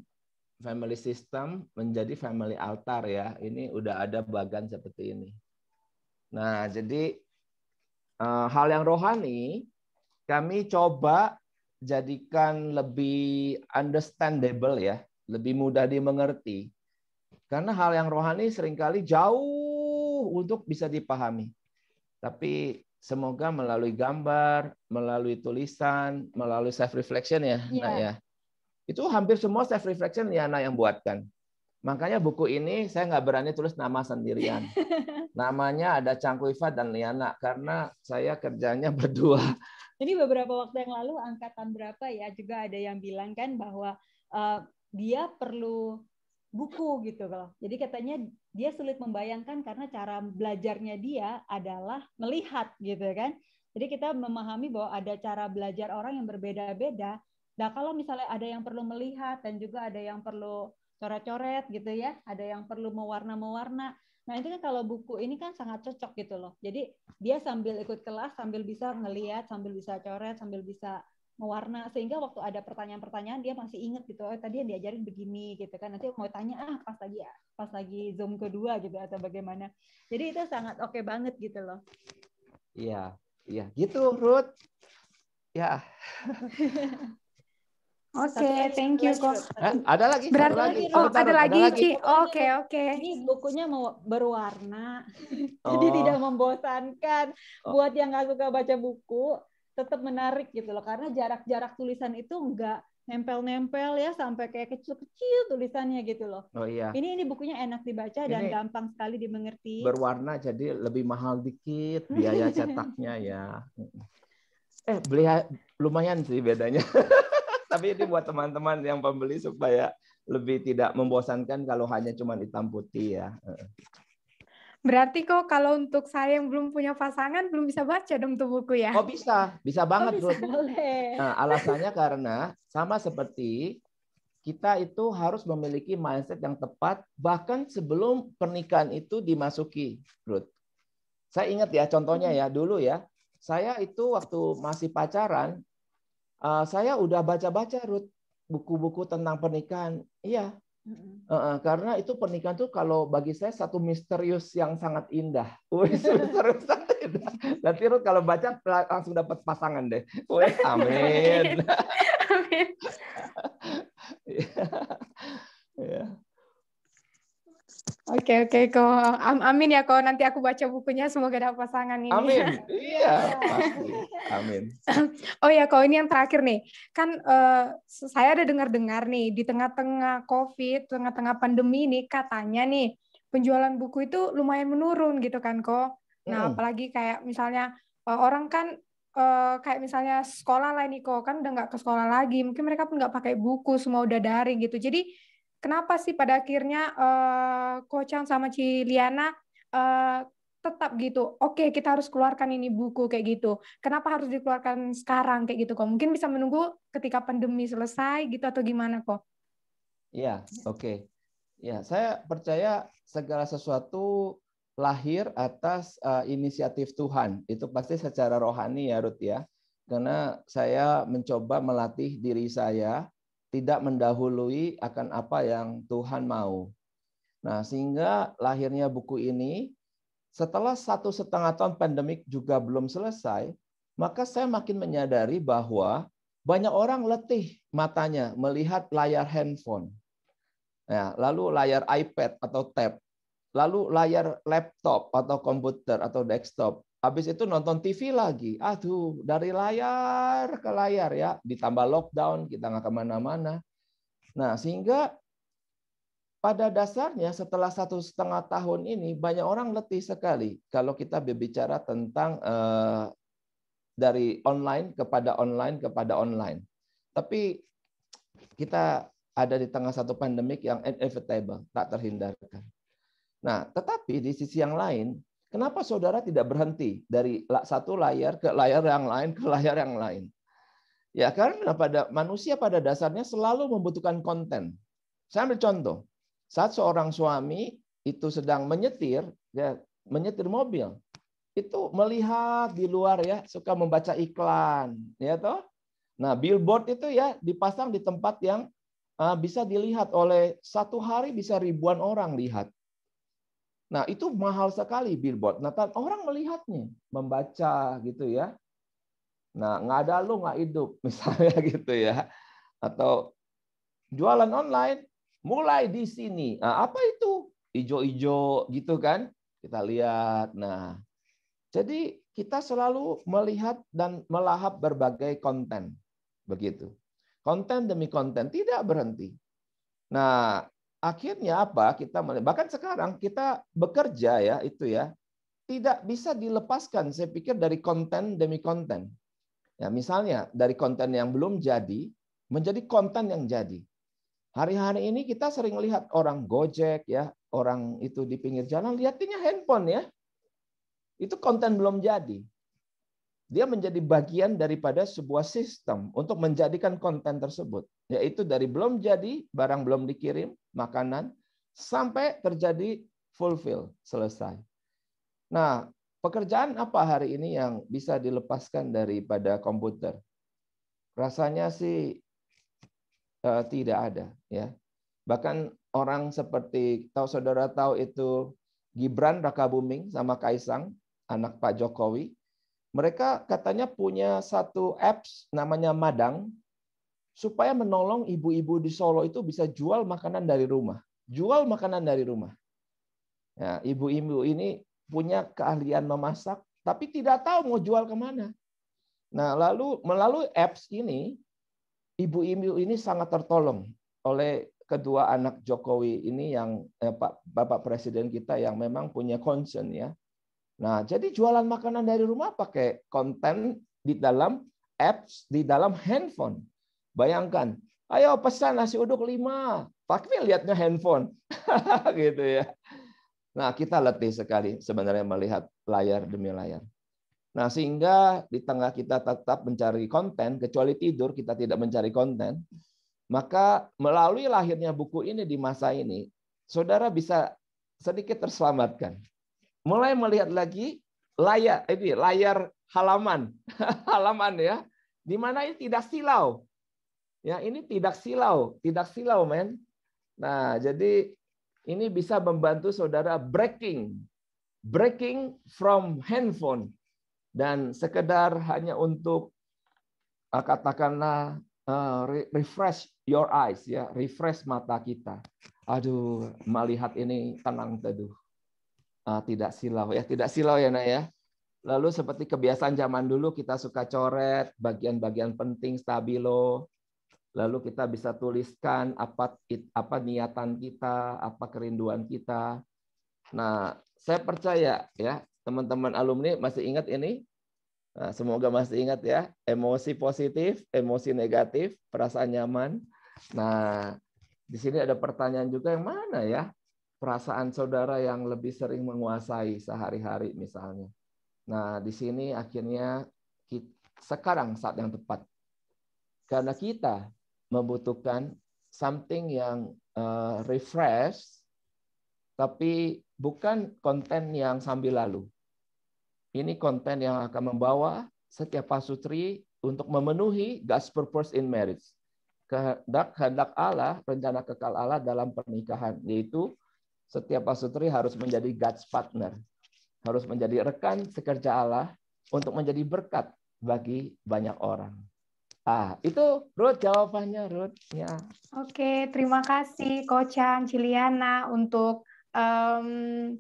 S2: Family system menjadi family altar ya. Ini udah ada bagan seperti ini. Nah, jadi Eh, hal yang rohani kami coba jadikan lebih understandable ya, lebih mudah dimengerti. Karena hal yang rohani seringkali jauh untuk bisa dipahami. Tapi semoga melalui gambar, melalui tulisan, melalui self reflection ya, yeah. Nak iya. ya. Itu hampir semua self reflection ya Liana yang buatkan. Makanya buku ini saya nggak berani tulis nama sendirian. Namanya ada Cangkuifat dan Liana karena saya kerjanya berdua.
S1: Jadi beberapa waktu yang lalu angkatan berapa ya juga ada yang bilang kan bahwa uh, dia perlu buku gitu loh. Jadi katanya dia sulit membayangkan karena cara belajarnya dia adalah melihat gitu kan. Jadi kita memahami bahwa ada cara belajar orang yang berbeda-beda. Nah kalau misalnya ada yang perlu melihat dan juga ada yang perlu coret-coret gitu ya, ada yang perlu mewarna-mewarna. Nah, itu kan kalau buku ini kan sangat cocok gitu loh. Jadi dia sambil ikut kelas, sambil bisa ngeliat, sambil bisa coret, sambil bisa mewarna sehingga waktu ada pertanyaan-pertanyaan dia masih inget gitu oh tadi yang diajarin begini gitu kan nanti mau tanya ah pas lagi pas lagi zoom kedua gitu atau bagaimana jadi itu sangat oke okay banget gitu loh
S8: iya iya gitu Ruth ya
S1: Oke, okay, thank you kok.
S2: Eh, ada lagi? Berarti lagi. Oh, ada, lagi,
S1: Oke, oke. Ini bukunya mau berwarna. Oh. Jadi tidak membosankan. Oh. Buat yang nggak suka baca buku, tetap menarik gitu loh karena jarak-jarak tulisan itu enggak nempel-nempel ya sampai kayak kecil-kecil tulisannya gitu loh.
S8: Oh iya. Ini
S1: ini bukunya enak dibaca ini dan gampang sekali dimengerti.
S2: Berwarna jadi lebih mahal dikit biaya cetaknya ya. Eh beli lumayan sih bedanya. Tapi ini buat teman-teman yang pembeli supaya lebih tidak membosankan kalau hanya cuma hitam putih ya.
S3: Berarti kok kalau untuk saya yang belum punya pasangan belum bisa baca dong tuh buku ya? Oh bisa,
S2: bisa oh, banget oh, bisa.
S1: Nah, alasannya
S2: karena sama seperti kita itu harus memiliki mindset yang tepat bahkan sebelum pernikahan itu dimasuki, Ruth. Saya ingat ya contohnya hmm. ya dulu ya. Saya itu waktu masih pacaran uh, saya udah baca-baca rut buku-buku tentang pernikahan. Iya. Uh, uh, karena itu pernikahan tuh kalau bagi saya satu misterius yang sangat indah. misterius sangat indah. Nanti rut kalau baca langsung dapat pasangan deh. Wih, amin.
S3: amin. yeah. Iya. Oke okay, oke okay, kok amin ya kok nanti aku baca bukunya semoga dapat pasangan ini. Amin.
S4: Iya, pasti. Amin.
S3: Oh ya kok ini yang terakhir nih. Kan uh, saya ada dengar-dengar nih di tengah-tengah Covid, tengah-tengah pandemi ini katanya nih penjualan buku itu lumayan menurun gitu kan kok. Nah, hmm. apalagi kayak misalnya uh, orang kan uh, kayak misalnya sekolah lah nih kok kan udah nggak ke sekolah lagi, mungkin mereka pun nggak pakai buku, semua udah daring gitu. Jadi kenapa sih pada akhirnya uh, eh, Kocang sama Ciliana uh, eh, tetap gitu, oke okay, kita harus keluarkan ini buku kayak gitu. Kenapa harus dikeluarkan sekarang kayak gitu kok? Mungkin bisa menunggu ketika pandemi selesai gitu atau gimana kok?
S2: Ya, oke. Okay. Ya, saya percaya segala sesuatu lahir atas uh, inisiatif Tuhan. Itu pasti secara rohani ya, Ruth ya. Karena saya mencoba melatih diri saya tidak mendahului akan apa yang Tuhan mau. Nah, sehingga lahirnya buku ini setelah satu setengah tahun pandemik juga belum selesai, maka saya makin menyadari bahwa banyak orang letih matanya melihat layar handphone, ya, lalu layar iPad atau tab, lalu layar laptop atau komputer atau desktop, Habis itu nonton TV lagi. Aduh, dari layar ke layar ya. Ditambah lockdown, kita nggak kemana-mana. Nah, sehingga pada dasarnya setelah satu setengah tahun ini banyak orang letih sekali kalau kita berbicara tentang eh, dari online kepada online kepada online. Tapi kita ada di tengah satu pandemik yang inevitable, tak terhindarkan. Nah, tetapi di sisi yang lain, Kenapa saudara tidak berhenti dari satu layar ke layar yang lain ke layar yang lain? Ya karena pada manusia pada dasarnya selalu membutuhkan konten. Saya ambil contoh. Saat seorang suami itu sedang menyetir, ya, menyetir mobil, itu melihat di luar ya suka membaca iklan, ya toh. Nah billboard itu ya dipasang di tempat yang ah, bisa dilihat oleh satu hari bisa ribuan orang lihat. Nah, itu mahal sekali billboard. Nah, orang melihatnya, membaca gitu ya. Nah, nggak ada lu nggak hidup, misalnya gitu ya. Atau jualan online, mulai di sini. Nah, apa itu? Ijo-ijo gitu kan? Kita lihat. Nah, jadi kita selalu melihat dan melahap berbagai konten. Begitu. Konten demi konten, tidak berhenti. Nah, akhirnya apa kita bahkan sekarang kita bekerja ya itu ya tidak bisa dilepaskan saya pikir dari konten demi konten ya misalnya dari konten yang belum jadi menjadi konten yang jadi hari-hari ini kita sering lihat orang gojek ya orang itu di pinggir jalan lihatnya handphone ya itu konten belum jadi dia menjadi bagian daripada sebuah sistem untuk menjadikan konten tersebut, yaitu dari belum jadi, barang belum dikirim, makanan sampai terjadi fulfill, selesai. Nah, pekerjaan apa hari ini yang bisa dilepaskan daripada komputer? Rasanya sih eh, tidak ada, ya. Bahkan orang seperti tahu saudara tahu itu Gibran Rakabuming sama Kaisang, anak Pak Jokowi, mereka katanya punya satu apps namanya Madang supaya menolong ibu-ibu di Solo itu bisa jual makanan dari rumah. Jual makanan dari rumah. ibu ya, ibu-ibu ini punya keahlian memasak, tapi tidak tahu mau jual kemana. Nah, lalu melalui apps ini, ibu-ibu ini sangat tertolong oleh kedua anak Jokowi ini yang eh, Pak Bapak Presiden kita yang memang punya concern ya. Nah, jadi jualan makanan dari rumah pakai konten di dalam apps di dalam handphone. Bayangkan, ayo pesan nasi uduk lima. Pakai lihatnya handphone. gitu ya. Nah, kita letih sekali sebenarnya melihat layar demi layar. Nah, sehingga di tengah kita tetap mencari konten, kecuali tidur kita tidak mencari konten, maka melalui lahirnya buku ini di masa ini, saudara bisa sedikit terselamatkan. Mulai melihat lagi layar ini layar halaman, halaman ya, di mana ini tidak silau. Ya, ini tidak silau, tidak silau, men. Nah, jadi ini bisa membantu saudara breaking, breaking from handphone dan sekedar hanya untuk eh, katakanlah eh, refresh your eyes ya, refresh mata kita. Aduh, melihat ini tenang teduh. Eh, tidak silau ya, tidak silau ya nak ya. Lalu seperti kebiasaan zaman dulu kita suka coret bagian-bagian penting stabilo, lalu kita bisa tuliskan apa apa niatan kita, apa kerinduan kita. Nah, saya percaya ya, teman-teman alumni masih ingat ini? Nah, semoga masih ingat ya, emosi positif, emosi negatif, perasaan nyaman. Nah, di sini ada pertanyaan juga yang mana ya? Perasaan saudara yang lebih sering menguasai sehari-hari misalnya. Nah, di sini akhirnya kita, sekarang saat yang tepat. Karena kita membutuhkan something yang uh, refresh, tapi bukan konten yang sambil lalu. Ini konten yang akan membawa setiap pasutri untuk memenuhi God's purpose in marriage. Kehendak, kehendak Allah, rencana kekal Allah dalam pernikahan, yaitu setiap pasutri harus menjadi God's partner, harus menjadi rekan sekerja Allah untuk menjadi berkat bagi banyak orang. Ah, itu Ruth jawabannya Ruth. Ya.
S3: Oke, terima kasih Kocang Ciliana untuk um,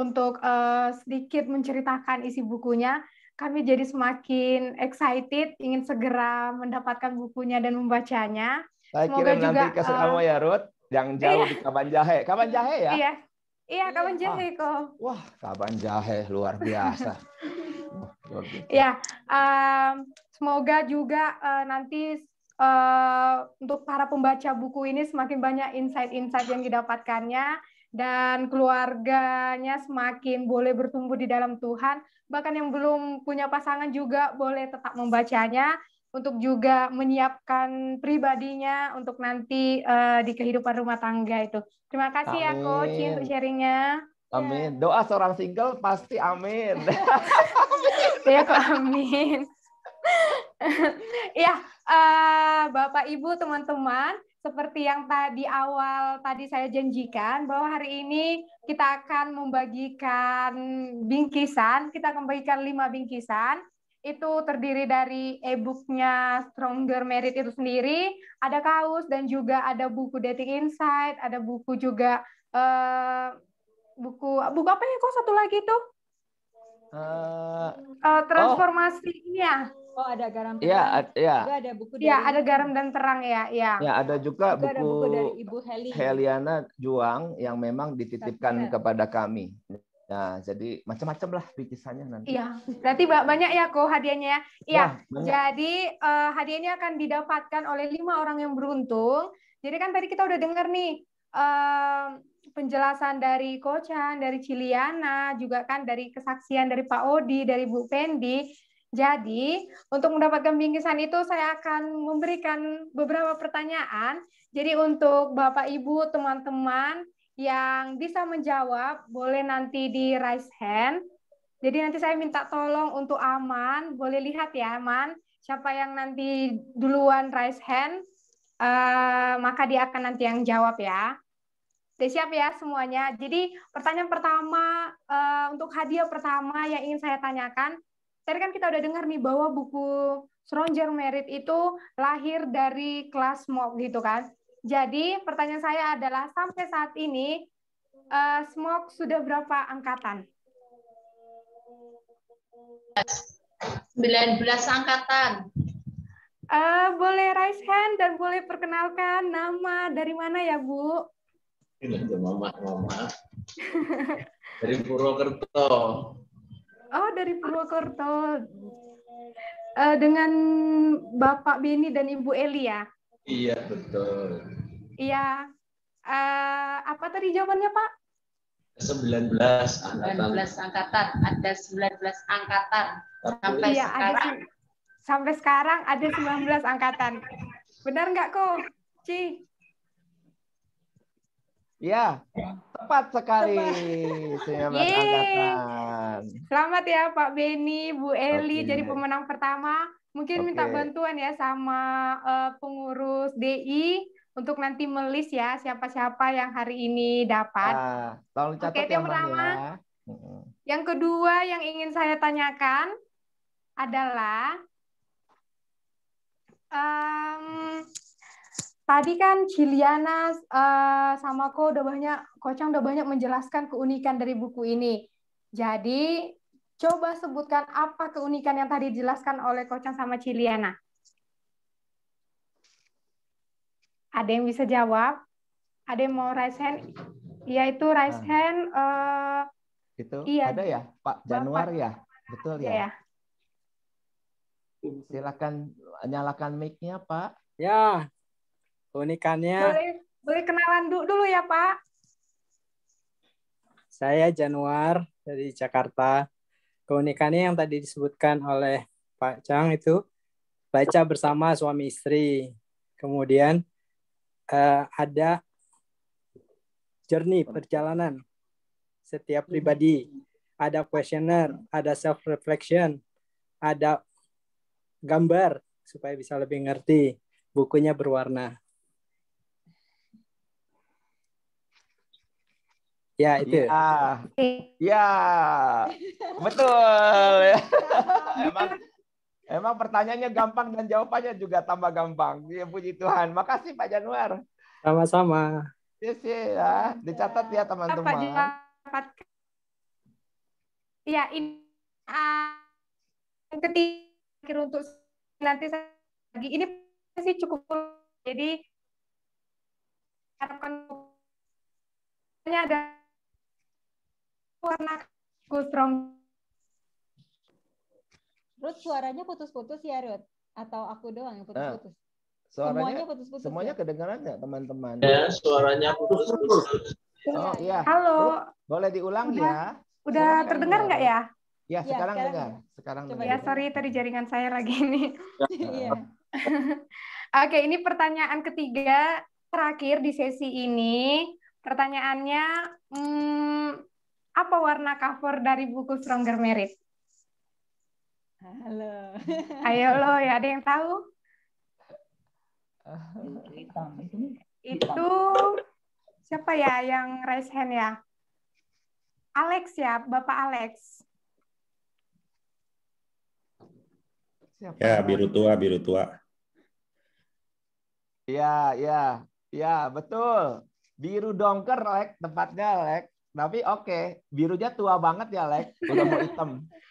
S3: untuk uh, sedikit menceritakan isi bukunya. Kami jadi semakin excited ingin segera mendapatkan bukunya dan membacanya. Saya Semoga kira juga, nanti ke uh, ya
S2: Ruth, yang jauh iya. di Kaban Jahe. Kaban Jahe ya? Iya. Iya,
S3: iya. Kaban Jahe ah. kok. Wah,
S2: Kaban Jahe luar biasa. luar biasa.
S3: Ya, um, Semoga juga uh, nanti uh, untuk para pembaca buku ini semakin banyak insight-insight yang didapatkannya dan keluarganya semakin boleh bertumbuh di dalam Tuhan. Bahkan yang belum punya pasangan juga boleh tetap membacanya untuk juga menyiapkan pribadinya untuk nanti uh, di kehidupan rumah tangga itu. Terima kasih amin. ya Coach untuk sharingnya.
S2: Amin. Doa seorang single pasti amin.
S3: ya kok amin. ya, uh, Bapak Ibu, teman-teman, seperti yang tadi awal tadi saya janjikan bahwa hari ini kita akan membagikan bingkisan, kita akan membagikan lima bingkisan. Itu terdiri dari e-booknya Stronger Merit itu sendiri, ada kaos dan juga ada buku Dating Insight, ada buku juga uh, buku buku apa ya kok satu lagi tuh? Uh, eh, uh, transformasi oh. Oh, ada garam iya, terang. Iya, ya. ada buku iya, dari Ya ada garam dan terang ya, ya. Ya, ada juga, juga buku, ada buku dari Ibu Heli. Heliana
S2: Juang yang memang dititipkan iya. kepada kami. Nah, jadi macam-macam lah bikisannya nanti.
S3: Iya, berarti banyak ya kok hadiahnya. Ya. Iya, jadi uh, eh, ini akan didapatkan oleh lima orang yang beruntung. Jadi kan tadi kita udah dengar nih uh, penjelasan dari Kocan, dari Ciliana, juga kan dari kesaksian dari Pak Odi, dari Bu Pendi. Jadi, untuk mendapatkan bingkisan itu saya akan memberikan beberapa pertanyaan. Jadi untuk Bapak Ibu, teman-teman yang bisa menjawab boleh nanti di raise hand. Jadi nanti saya minta tolong untuk Aman, boleh lihat ya Aman, siapa yang nanti duluan raise hand, eh, maka dia akan nanti yang jawab ya. Sudah siap ya semuanya. Jadi pertanyaan pertama, eh, untuk hadiah pertama yang ingin saya tanyakan, Tadi kan kita udah dengar nih bahwa buku Stranger Merit itu lahir dari kelas MOOC gitu kan. Jadi pertanyaan saya adalah sampai saat ini uh, Smog sudah berapa angkatan? 19 angkatan. Uh, boleh raise hand dan boleh perkenalkan nama dari mana ya Bu?
S8: Ini mama, mama. dari Purwokerto.
S3: Oh, dari Purwokerto. Uh, dengan Bapak Beni dan Ibu Eli ya?
S6: Iya, betul.
S3: Iya. Uh, apa tadi jawabannya, Pak?
S6: 19 angkatan.
S5: 19
S3: angkatan. Ada 19 angkatan.
S5: sampai iya, sekarang.
S3: Ada, sampai sekarang ada 19 angkatan. Benar nggak, kok, Ci?
S2: Ya, tepat sekali.
S3: Tepat. Selamat ya Pak Beni, Bu Eli okay. jadi pemenang pertama. Mungkin okay. minta bantuan ya sama uh, pengurus DI untuk nanti melis ya siapa-siapa yang hari ini dapat. Ah, Oke, okay, yang pertama.
S2: Ya.
S4: ya.
S3: Yang kedua yang ingin saya tanyakan adalah um, Tadi kan Ciliana uh, eh, sama Ko udah banyak, Kocang udah banyak menjelaskan keunikan dari buku ini. Jadi coba sebutkan apa keunikan yang tadi dijelaskan oleh Kocang sama Ciliana. Ada yang bisa jawab? Ada yang mau raise hand? Iya itu raise ah. hand. Uh,
S2: itu iya. ada ya Pak Januar ya, betul ya.
S3: ya.
S8: Silakan nyalakan mic-nya Pak. Ya, Keunikannya boleh,
S3: boleh kenalan dulu, dulu ya, Pak.
S8: Saya Januar dari Jakarta. Keunikannya yang tadi disebutkan oleh Pak Chang itu baca bersama suami istri. Kemudian uh, ada journey perjalanan setiap pribadi. Ada questioner, ada self reflection, ada gambar supaya bisa lebih ngerti. Bukunya berwarna. Ya iya. itu. Ya,
S2: ya. betul. Iya. emang, emang pertanyaannya gampang dan jawabannya juga tambah gampang. Ya puji Tuhan. Makasih Pak Januar.
S8: Sama-sama.
S3: Ya, ya.
S8: Dicatat ya teman-teman.
S3: Ya ini ah, yang ketiga untuk nanti lagi ini sih cukup jadi harapkan ada warna strong. Ruth suaranya
S1: putus-putus ya Ruth? Atau aku doang yang nah, putus-putus? Nah,
S2: suaranya, semuanya putus-putus. Ya? Semuanya ya? kedengaran nggak teman-teman? Ya, suaranya
S4: putus-putus.
S2: Oh iya. Halo. Ruth, boleh diulang udah, ya?
S3: Udah suaranya terdengar nggak ya?
S2: Ya, sekarang, ya, sekarang dengar. Sekarang Coba dengar. Ya, sorry
S3: tadi jaringan saya lagi ini. Iya. Oke, ini pertanyaan ketiga terakhir di sesi ini. Pertanyaannya, hmm, apa warna cover dari buku Stronger Merit? Halo.
S1: Ayo lo ya, ada yang tahu? Hitam.
S3: Itu siapa ya yang raise hand ya? Alex ya, Bapak Alex.
S2: Siapa ya, biru tua, biru tua. Ya, ya, ya, betul. Biru dongker, Lek, tempatnya Lek. Tapi oke, okay. birunya tua banget ya, Lex. Udah mau hitam.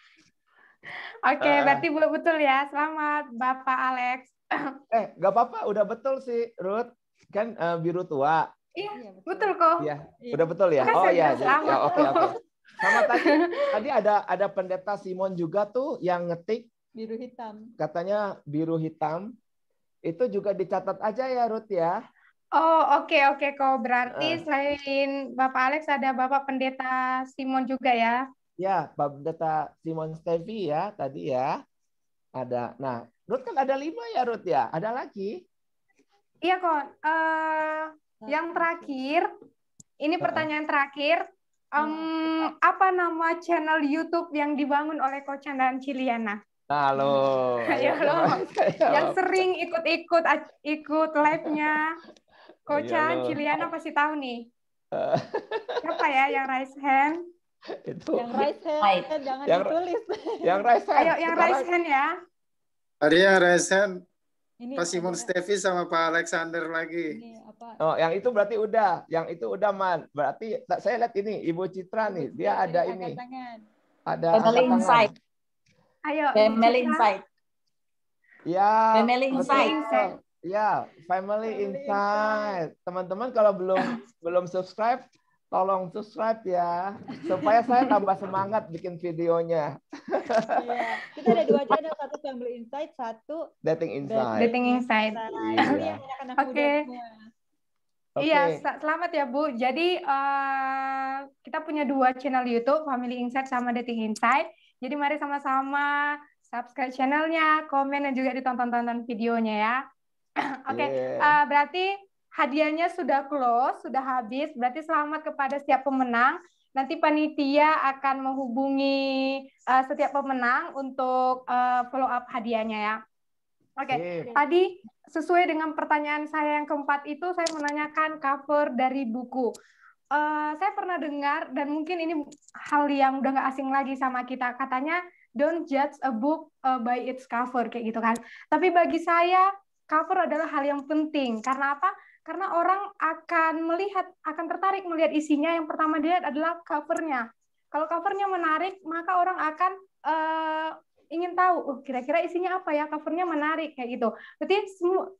S3: Oke, okay, uh, eh, eh. berarti belum betul ya. Selamat, Bapak Alex.
S2: eh, nggak apa-apa. Udah betul sih, Ruth. Kan uh, biru tua.
S3: Iya, iya betul kok. Iya. iya, udah betul ya. oh ya, iya, ya, oke oke.
S2: Sama tadi, tadi ada ada pendeta Simon juga tuh yang ngetik biru hitam. Katanya biru hitam. Itu juga dicatat aja ya, Ruth ya.
S3: Oh oke okay, oke okay, kok oh, berarti uh. selain Bapak Alex ada Bapak Pendeta Simon juga ya?
S2: Ya Bapak Pendeta Simon Stevi ya tadi ya ada. Nah Ruth kan ada lima ya Ruth ya ada lagi?
S3: Iya kok. Uh, eh, yang terakhir ini pertanyaan terakhir. Um, apa nama channel YouTube yang dibangun oleh Kocan dan Ciliana?
S4: Halo. Halo. Halo. yang
S3: sering ikut-ikut ikut live-nya. Kocan, Ciliana iya, pasti tahu nih. Uh. Siapa ya yang raise hand?
S4: Itu. Yang raise hand, right.
S3: Eh, jangan yang, ditulis. Yang raise hand. Ayo, yang raise hand ya.
S4: Ada yang raise hand.
S3: Ini
S2: Pak Simon
S4: Stevi sama Pak Alexander lagi. Ini
S2: apa? Oh, yang itu berarti udah, yang itu udah man. Berarti saya lihat ini Ibu Citra nih, dia ada ini. Ada Family Insight.
S1: Ayo, Family Insight.
S2: Ya. Family Insight. Ya, Family, family Insight. Teman-teman kalau belum belum subscribe, tolong subscribe ya supaya saya tambah semangat bikin videonya.
S1: Iya. Kita ada dua channel, satu Family
S3: Insight, satu
S2: Dating Insight. Dating Insight. Iya, iya. iya.
S3: Oke. Okay. Iya, selamat ya Bu. Jadi uh, kita punya dua channel YouTube, Family Insight sama Dating Insight. Jadi mari sama-sama subscribe channelnya, komen dan juga ditonton-tonton videonya ya.
S4: Oke, okay. Iya. yeah. uh,
S3: berarti hadiahnya sudah close, sudah habis. Berarti selamat kepada setiap pemenang. Nanti panitia akan menghubungi uh, setiap pemenang untuk uh, follow up hadiahnya ya. Oke, okay. Iya. yeah. tadi sesuai dengan pertanyaan saya yang keempat itu saya menanyakan cover dari buku. Uh, saya pernah dengar dan mungkin ini hal yang udah gak asing lagi sama kita katanya don't judge a book by its cover kayak gitu kan. Tapi bagi saya cover adalah hal yang penting. Karena apa? Karena orang akan melihat, akan tertarik melihat isinya. Yang pertama dia adalah covernya. Kalau covernya menarik, maka orang akan uh, ingin tahu, oh, kira-kira isinya apa ya, covernya menarik kayak gitu. Berarti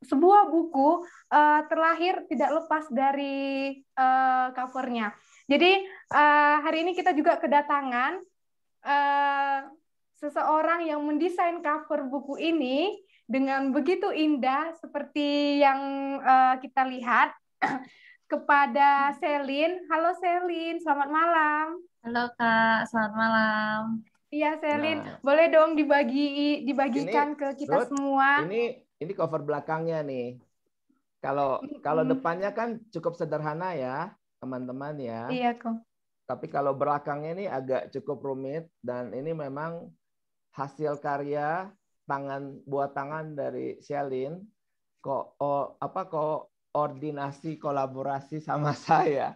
S3: sebuah buku uh, terlahir tidak lepas dari uh, covernya. Jadi uh, hari ini kita juga kedatangan uh, seseorang yang mendesain cover buku ini dengan begitu indah seperti yang uh, kita lihat kepada Selin. Halo Selin, selamat malam. Halo Kak, selamat malam. Iya Selin, nah. boleh dong dibagi dibagikan ini, ke kita Ruth, semua.
S2: Ini ini cover belakangnya nih. Kalau kalau depannya kan cukup sederhana ya, teman-teman ya.
S1: Iya
S3: kok.
S2: Tapi kalau belakangnya ini agak cukup rumit dan ini memang hasil karya tangan buat tangan dari Shelin kok o, apa koordinasi kolaborasi sama saya.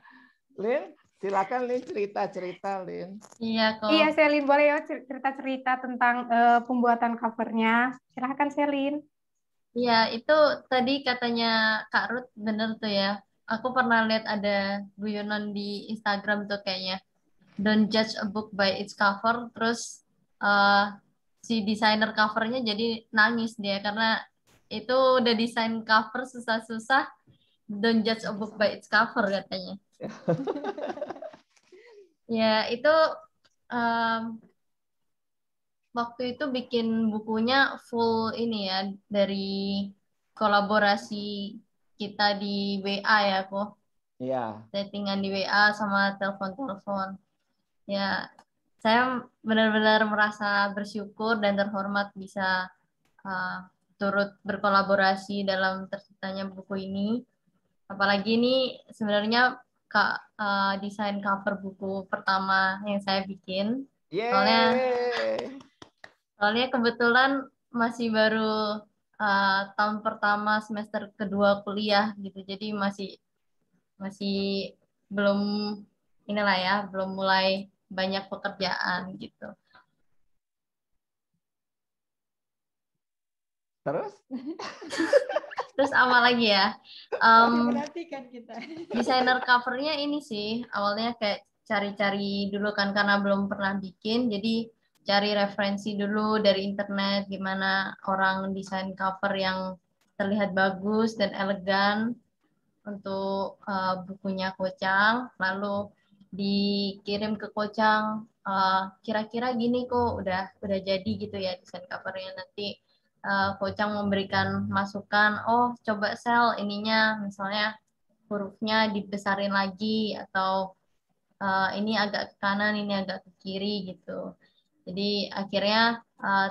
S2: Lin, silakan Lin cerita-cerita Lin.
S3: Iya, kok. Iya, Selin boleh ya cerita-cerita tentang uh, pembuatan covernya.
S5: Silakan Selin. Iya, itu tadi katanya Kak Ruth bener tuh ya. Aku pernah lihat ada guyonan di Instagram tuh kayaknya. Don't judge a book by its cover. Terus uh, si desainer covernya jadi nangis dia karena itu udah desain cover susah-susah don't judge a book by its cover katanya ya itu um, waktu itu bikin bukunya full ini ya dari kolaborasi kita di WA ya kok Iya. Yeah. Settingan di WA sama telepon-telepon. Ya, saya benar-benar merasa bersyukur dan terhormat bisa uh, turut berkolaborasi dalam terciptanya buku ini. Apalagi ini sebenarnya ka, uh, eh, desain cover buku pertama yang saya bikin. Yeay. Soalnya, soalnya kebetulan masih baru uh, tahun pertama semester kedua kuliah gitu, jadi masih masih belum inilah ya, belum mulai banyak pekerjaan gitu.
S2: Terus?
S5: Terus apa lagi ya? Um, desainer covernya ini sih awalnya kayak cari-cari dulu kan karena belum pernah bikin jadi cari referensi dulu dari internet gimana orang desain cover yang terlihat bagus dan elegan untuk uh, bukunya kocang lalu dikirim ke Kocang kira eh, kira-kira gini kok udah udah jadi gitu ya desain covernya nanti uh, eh, Kocang memberikan masukan oh coba sel ininya misalnya hurufnya dibesarin lagi atau uh, ini agak ke kanan ini agak ke kiri gitu jadi akhirnya uh,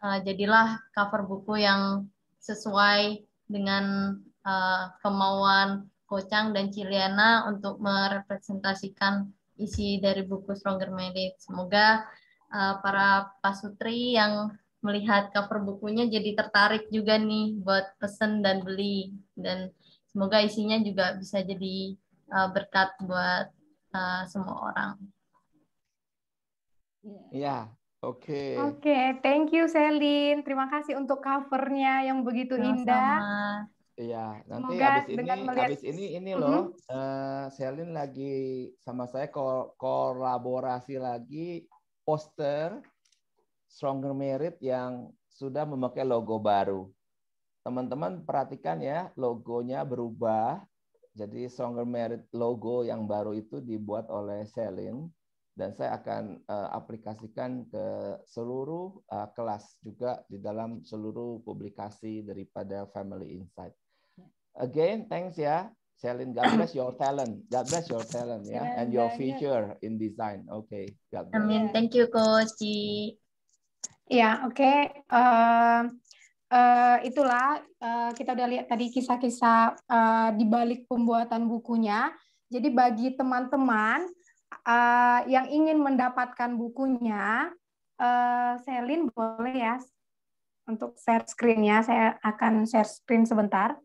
S5: uh, jadilah cover buku yang sesuai dengan uh, kemauan Kocang dan Ciliana untuk merepresentasikan isi dari buku Stronger Marriage. Semoga uh, para pasutri yang melihat cover bukunya jadi tertarik juga nih buat pesen dan beli dan semoga isinya juga bisa jadi uh, berkat buat uh, semua orang.
S2: Ya, yeah. oke. Okay. Oke,
S5: okay, thank you Selin. Terima
S3: kasih untuk covernya yang begitu Sama-sama. indah.
S2: Iya, nanti Semoga habis ini melihat... habis ini ini loh, mm-hmm. uh, eh, Selin lagi sama saya ko kolaborasi lagi poster Stronger Merit yang sudah memakai logo baru. Teman-teman perhatikan ya, logonya berubah. Jadi Stronger Merit logo yang baru itu dibuat oleh Selin dan saya akan uh, aplikasikan ke seluruh uh, kelas juga di dalam seluruh publikasi daripada Family Insight. Again, thanks ya, Selin. God bless your talent. God bless your talent ya, yeah? and iya, your iya. future in design.
S8: Okay, God
S2: bless. Amin.
S3: Thank you, Coach. Ya, oke. Okay. Ehm, eh, itulah uh, kita udah lihat tadi kisah-kisah uh, di balik pembuatan bukunya. Jadi bagi teman-teman uh, yang ingin mendapatkan bukunya, uh, Selin boleh ya untuk share screen-nya. Saya akan share screen sebentar.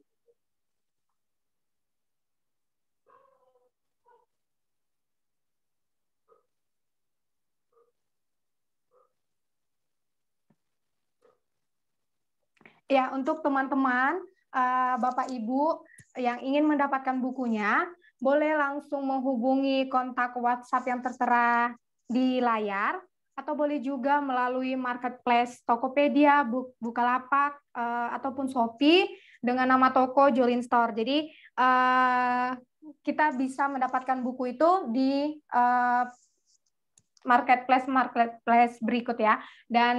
S3: Ya, untuk teman-teman, eh, Bapak Ibu yang ingin mendapatkan bukunya, boleh langsung menghubungi kontak WhatsApp yang tertera di layar, atau boleh juga melalui marketplace Tokopedia, Bukalapak, eh, ataupun Shopee dengan nama toko Jolin Store. Jadi, eh, kita bisa mendapatkan buku itu di marketplace marketplace berikut ya. Dan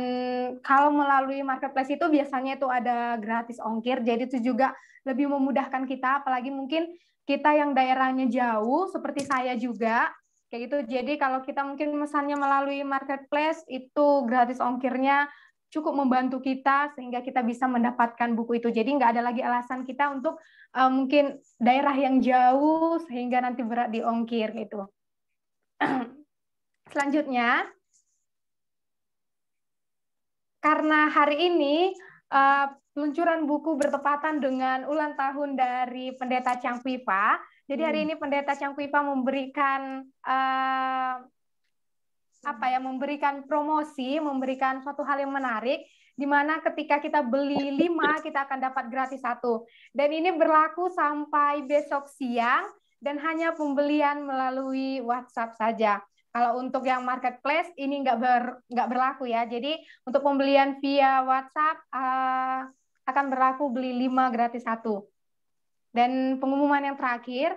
S3: kalau melalui marketplace itu biasanya itu ada gratis ongkir, jadi itu juga lebih memudahkan kita apalagi mungkin kita yang daerahnya jauh seperti saya juga kayak gitu. Jadi kalau kita mungkin pesannya melalui marketplace itu gratis ongkirnya cukup membantu kita sehingga kita bisa mendapatkan buku itu. Jadi nggak ada lagi alasan kita untuk uh, mungkin daerah yang jauh sehingga nanti berat diongkir gitu Selanjutnya, karena hari ini uh, peluncuran buku bertepatan dengan ulang tahun dari Pendeta Chang Pipa. Jadi hari hmm. ini Pendeta Chang Pipa memberikan uh, apa ya? Memberikan promosi, memberikan suatu hal yang menarik di mana ketika kita beli lima kita akan dapat gratis satu. Dan ini berlaku sampai besok siang dan hanya pembelian melalui WhatsApp saja. Kalau untuk yang marketplace ini nggak ber nggak berlaku ya. Jadi untuk pembelian via WhatsApp uh, akan berlaku beli lima gratis satu. Dan pengumuman yang terakhir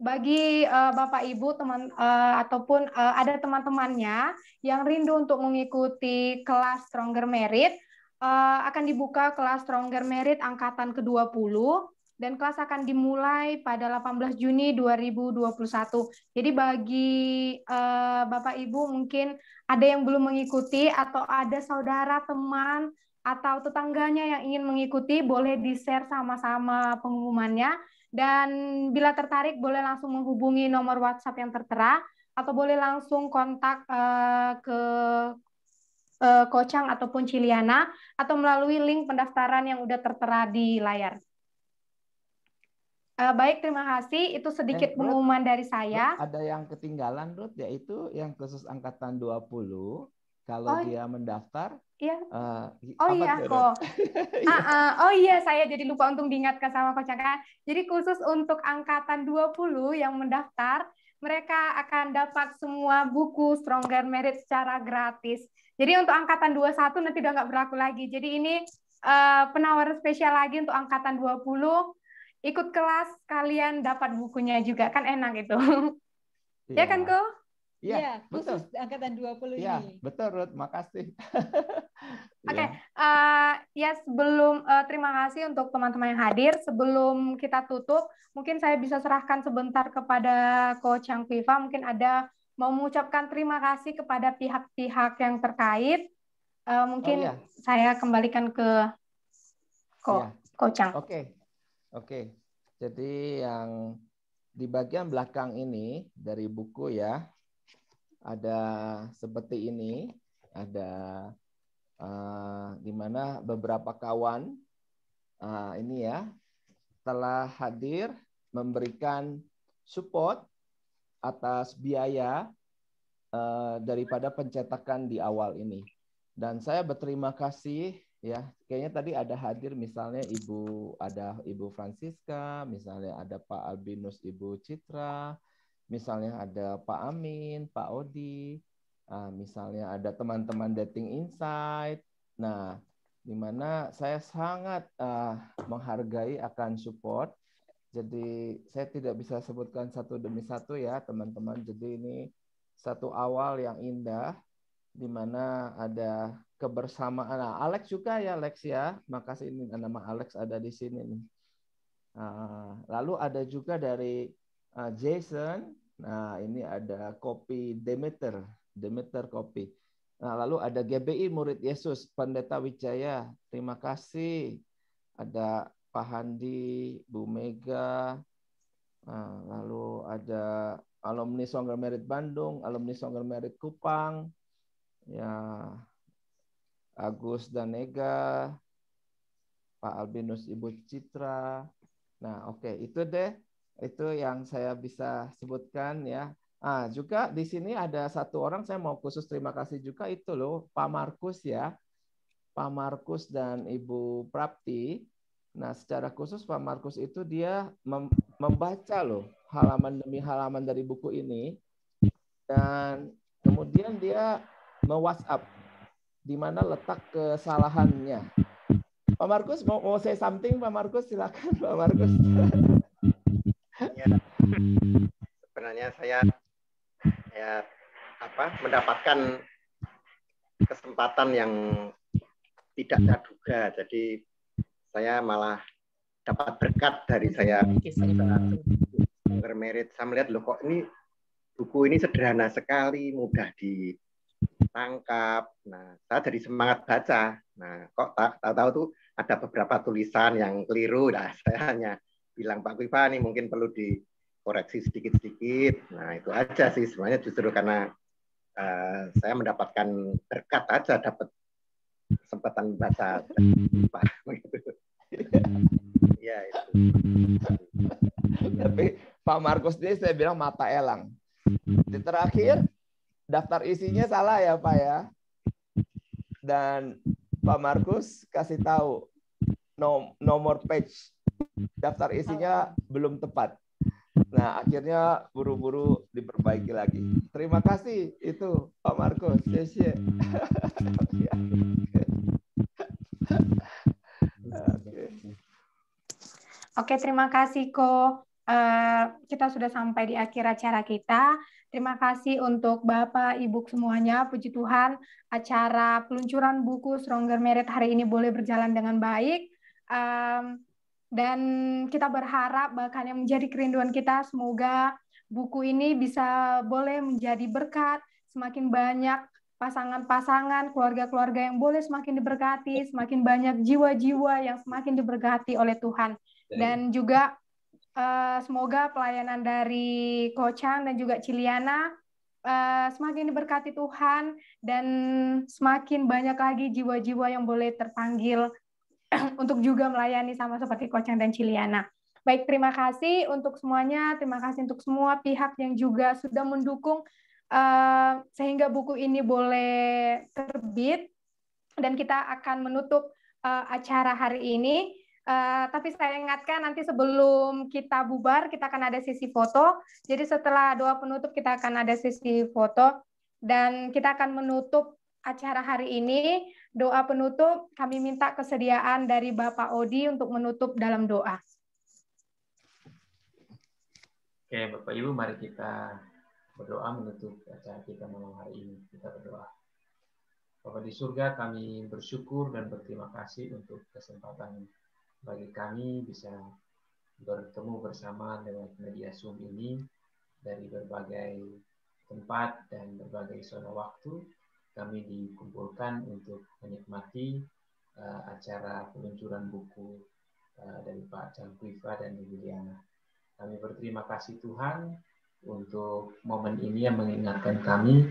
S3: bagi uh, Bapak Ibu teman uh, ataupun uh, ada teman-temannya yang rindu untuk mengikuti kelas Stronger Merit uh, akan dibuka kelas Stronger Merit angkatan ke-20 dan kelas akan dimulai pada 18 Juni 2021. Jadi bagi uh, Bapak Ibu mungkin ada yang belum mengikuti atau ada saudara, teman atau tetangganya yang ingin mengikuti boleh di-share sama-sama pengumumannya dan bila tertarik boleh langsung menghubungi nomor WhatsApp yang tertera atau boleh langsung kontak uh, ke uh, Kocang ataupun Ciliana atau melalui link pendaftaran yang sudah tertera di layar. Uh, baik, terima kasih. Itu sedikit eh, Ruth, pengumuman dari saya.
S2: ada yang ketinggalan, Ruth, yaitu yang khusus angkatan 20. Kalau oh, dia mendaftar,
S3: iya.
S7: Uh,
S2: oh iya, kok.
S3: uh, uh, oh iya, saya jadi lupa untuk diingatkan sama Coach Caka. Jadi khusus untuk angkatan 20 yang mendaftar, mereka akan dapat semua buku Stronger Merit secara gratis. Jadi untuk angkatan 21 nanti udah nggak berlaku lagi. Jadi ini uh, penawaran spesial lagi untuk angkatan 20 ikut kelas kalian dapat bukunya juga kan enak itu. Ya, ya kan, Ko?
S2: Iya, ya, khusus
S3: betul. angkatan 20 ya, ini.
S2: betul, Ruth. Makasih.
S3: Oke, okay. Iya. uh, eh, ya sebelum uh, terima kasih untuk teman-teman yang hadir. Sebelum kita tutup, mungkin saya bisa serahkan sebentar kepada ko Chang Viva. Mungkin ada mau mengucapkan terima kasih kepada pihak-pihak yang terkait. Uh, mungkin oh, ya. saya kembalikan ke Ko, ya. Oke. Okay. Oke,
S2: jadi yang di bagian belakang ini dari buku ya, ada seperti ini, ada uh, di mana beberapa kawan uh, ini ya telah hadir memberikan support atas biaya uh, daripada pencetakan di awal ini. Dan saya berterima kasih ya kayaknya tadi ada hadir misalnya ibu ada ibu Francisca misalnya ada Pak Albinus ibu Citra misalnya ada Pak Amin Pak Odi uh, misalnya ada teman-teman dating insight nah dimana saya sangat uh, menghargai akan support jadi saya tidak bisa sebutkan satu demi satu ya teman-teman jadi ini satu awal yang indah di mana ada kebersamaan. Nah, Alex juga ya, Alex ya. Makasih ini nama Alex ada di sini nih. Nah, lalu ada juga dari uh, Jason. Nah, ini ada kopi Demeter, Demeter kopi. Nah, lalu ada GBI Murid Yesus, Pendeta Wijaya. Terima kasih. Ada Pak Handi, Bu Mega. Nah, lalu ada alumni Songger Merit Bandung, alumni Songger Merit Kupang, ya Agus Danega, Pak Albinus Ibu Citra. Nah, oke okay, itu deh itu yang saya bisa sebutkan ya. Ah, juga di sini ada satu orang saya mau khusus terima kasih juga itu loh Pak Markus ya. Pak Markus dan Ibu Prapti. Nah, secara khusus Pak Markus itu dia mem membaca loh halaman demi halaman dari buku ini dan kemudian dia me-WhatsApp di mana letak kesalahannya. Pak Markus mau, mau say something Pak Markus silakan Pak Markus.
S6: sebenarnya saya ya apa mendapatkan kesempatan yang tidak saya Jadi saya malah dapat berkat dari saya bermerit. Saya melihat loh kok ini buku ini sederhana sekali, mudah di tangkap. Nah, saya jadi semangat baca. Nah, kok tak tahu tuh ada beberapa tulisan yang keliru. Nah, saya hanya bilang Pak Viva nih mungkin perlu dikoreksi sedikit-sedikit. Nah, itu aja sih sebenarnya justru karena uh, saya mendapatkan berkat aja dapat kesempatan baca Pak Iya gitu.
S4: itu.
S2: Tapi Pak Markus ini saya bilang mata elang. Di terakhir daftar isinya salah ya Pak ya. Dan Pak Markus kasih tahu nomor page daftar isinya belum tepat. Nah, akhirnya buru-buru diperbaiki lagi. Terima kasih itu Pak Markus. Yes, yes.
S3: Oke, terima kasih Ko. Uh, kita sudah sampai di akhir acara kita. Terima kasih untuk Bapak, Ibu semuanya. Puji Tuhan, acara peluncuran buku Stronger Merit hari ini boleh berjalan dengan baik. Um, dan kita berharap bahkan yang menjadi kerinduan kita semoga buku ini bisa boleh menjadi berkat, semakin banyak pasangan-pasangan, keluarga-keluarga yang boleh semakin diberkati, semakin banyak jiwa-jiwa yang semakin diberkati oleh Tuhan. Dan juga Eh, semoga pelayanan dari Kocang dan juga Ciliana uh, semakin diberkati Tuhan dan semakin banyak lagi jiwa-jiwa yang boleh terpanggil untuk juga melayani sama seperti Kocang dan Ciliana. Baik, terima kasih untuk semuanya. Terima kasih untuk semua pihak yang juga sudah mendukung uh, sehingga buku ini boleh terbit. Dan kita akan menutup uh, acara hari ini Eh, tapi saya ingatkan nanti sebelum kita bubar kita akan ada sisi foto. Jadi setelah doa penutup kita akan ada sisi foto dan kita akan menutup acara hari ini. Doa penutup kami minta kesediaan dari Bapak Odi untuk menutup dalam doa.
S6: Oke, Bapak Ibu mari kita berdoa menutup acara kita malam hari ini. Kita berdoa. Bapak di surga kami bersyukur dan berterima kasih untuk kesempatan ini bagi kami bisa bertemu bersama lewat media Zoom ini dari berbagai tempat dan berbagai zona waktu kami dikumpulkan untuk menikmati uh, acara peluncuran buku uh, dari Pak Jangkuifa dan Ibu Diana. Kami berterima kasih Tuhan untuk momen ini yang mengingatkan kami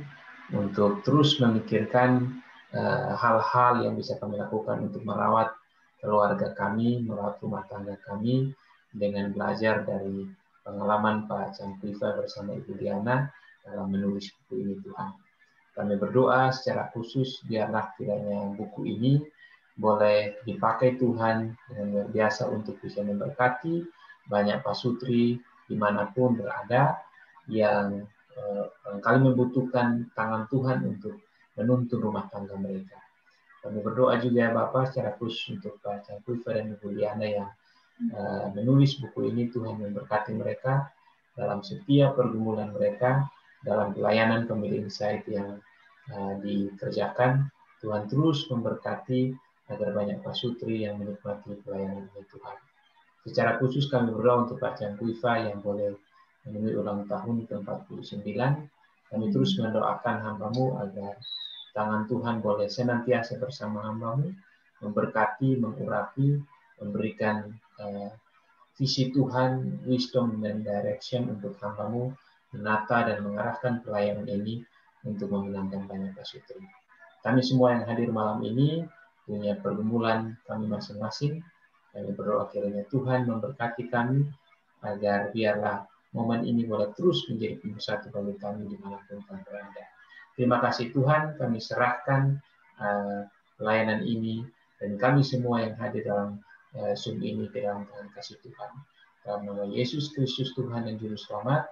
S6: untuk terus memikirkan eh, hal-hal uh, hal -hal yang bisa kami lakukan untuk merawat keluarga kami, merawat rumah tangga kami dengan belajar dari pengalaman Pak Cangkriva bersama Ibu Diana dalam menulis buku ini Tuhan. Kami berdoa secara khusus biarlah kiranya buku ini boleh dipakai Tuhan dengan luar biasa untuk bisa memberkati banyak pasutri dimanapun berada yang eh, kali membutuhkan tangan Tuhan untuk menuntun rumah tangga mereka. Kami berdoa juga ya Bapak secara khusus untuk Pak Cangkuifer dan Ibu Liana yang uh, menulis buku ini. Tuhan memberkati mereka dalam setiap pergumulan mereka, dalam pelayanan pemilik insight yang uh, dikerjakan. Tuhan terus memberkati agar banyak pasutri yang menikmati pelayanan ini Tuhan. Secara khusus kami berdoa untuk Pak Cangkuifa yang boleh menemui ulang tahun ke-49. Kami terus mendoakan hambamu agar Tangan Tuhan boleh senantiasa bersama hambamu, memberkati, mengurapi, memberikan uh, visi Tuhan, wisdom, dan direction untuk hambamu, menata dan mengarahkan pelayanan ini untuk memenangkan banyak pasutri. Kami semua yang hadir malam ini punya pergumulan kami masing-masing. Kami berdoa kiranya Tuhan memberkati kami agar biarlah momen ini boleh terus menjadi pemersatu bagi kami dimanapun kami berada. Terima kasih Tuhan, kami serahkan uh, layanan ini dan kami semua yang hadir dalam uh, Zoom ini ke dalam tangan kasih Tuhan. Dalam nama Yesus Kristus Tuhan dan Juru Selamat,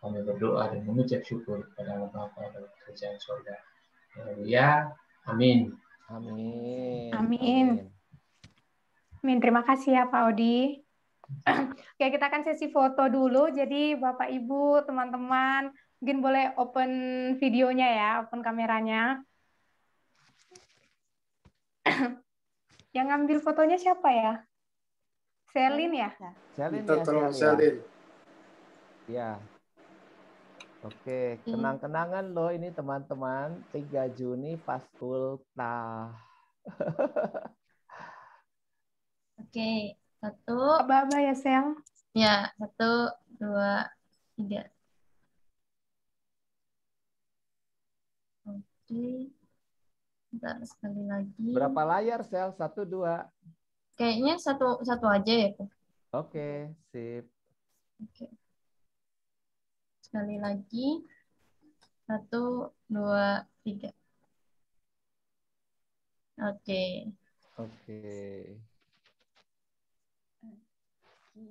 S6: kami berdoa dan mengucap syukur kepada Bapa dalam kerajaan surga. Haleluya. Amin. Amin. Amin.
S3: Amin. Terima kasih ya Pak Odi. Oke, kita akan sesi foto dulu. Jadi Bapak Ibu, teman-teman, Mungkin boleh open videonya ya, open kameranya. Yang ngambil fotonya siapa ya? Selin ya? Iya.
S2: Selin ya, iya. Selin. Ya. Oke, kenang-kenangan loh ini teman-teman. 3 Juni pas Tah.
S5: Oke, satu. Apa-apa ya, Sel? Ya, satu, dua, tiga. Oke. Bentar, sekali lagi. Berapa layar, Sel? Satu, dua. Kayaknya satu satu aja ya, Pak.
S8: Oke, sip.
S5: Oke. Sekali lagi. Satu, dua, tiga. Oke. Oke. Oke.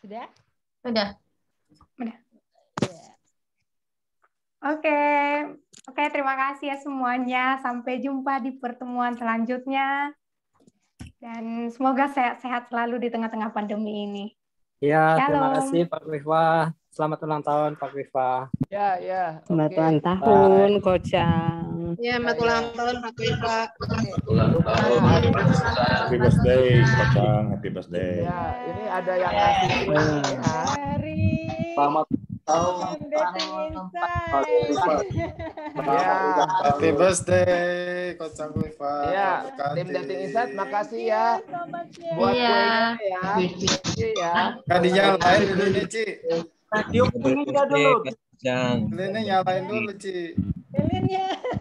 S5: Sudah? Sudah.
S3: Oke, okay. oke okay, terima kasih ya semuanya. Sampai jumpa di pertemuan selanjutnya. Dan semoga sehat-sehat selalu di tengah-tengah pandemi
S7: ini.
S8: Ya, Shalom. terima kasih Pak Rifa. Selamat ulang tahun Pak Rifa.
S7: Ya, ya. Selamat okay. ulang tahun, Bye. Kocang. Ya, selamat ulang tahun Pak Rifa.
S2: Selamat ulang tahun. Happy birthday, Kocang. Happy birthday. Ya, ini
S1: ada yang ngasih.
S4: Yeah. Selamat oh,
S1: tahun. Ya,
S4: ya, happy birthday Coach Sangulifa. Ya, tim Dating Insight
S2: makasih ya. ya
S4: Buat iya. ya. Iya. ya. Kadinya lain dulu nih, Ci.
S8: Tiup ini dulu. Ini nyalain dulu,
S4: Ci.
S1: Lilinnya.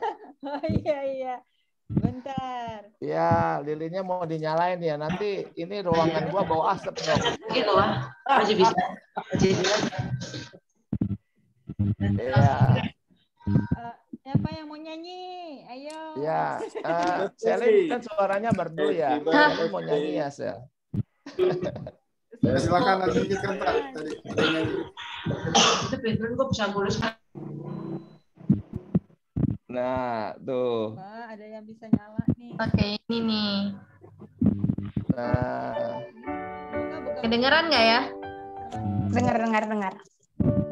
S1: Oh iya iya. Bentar.
S2: Ya, lilinnya mau dinyalain ya. Nanti ini ruangan gua bau asap dong. Gitu
S1: lah. Ah, masih bisa. Masih bisa. Ya. siapa yang mau nyanyi? Ayo. Ya. Uh, eh,
S2: Selin kan suaranya merdu ya. Kamu mau nyanyi ya, Sel?
S4: Ya, silakan lanjutkan Pak. Tadi.
S7: Itu pintu gue bisa ngurus
S2: Nah, tuh.
S1: Wah, ada yang bisa nyala
S3: nih.
S5: Oke, okay, ini nih.
S7: Nah.
S3: Kedengeran nggak ya? Dengar, dengar, dengar.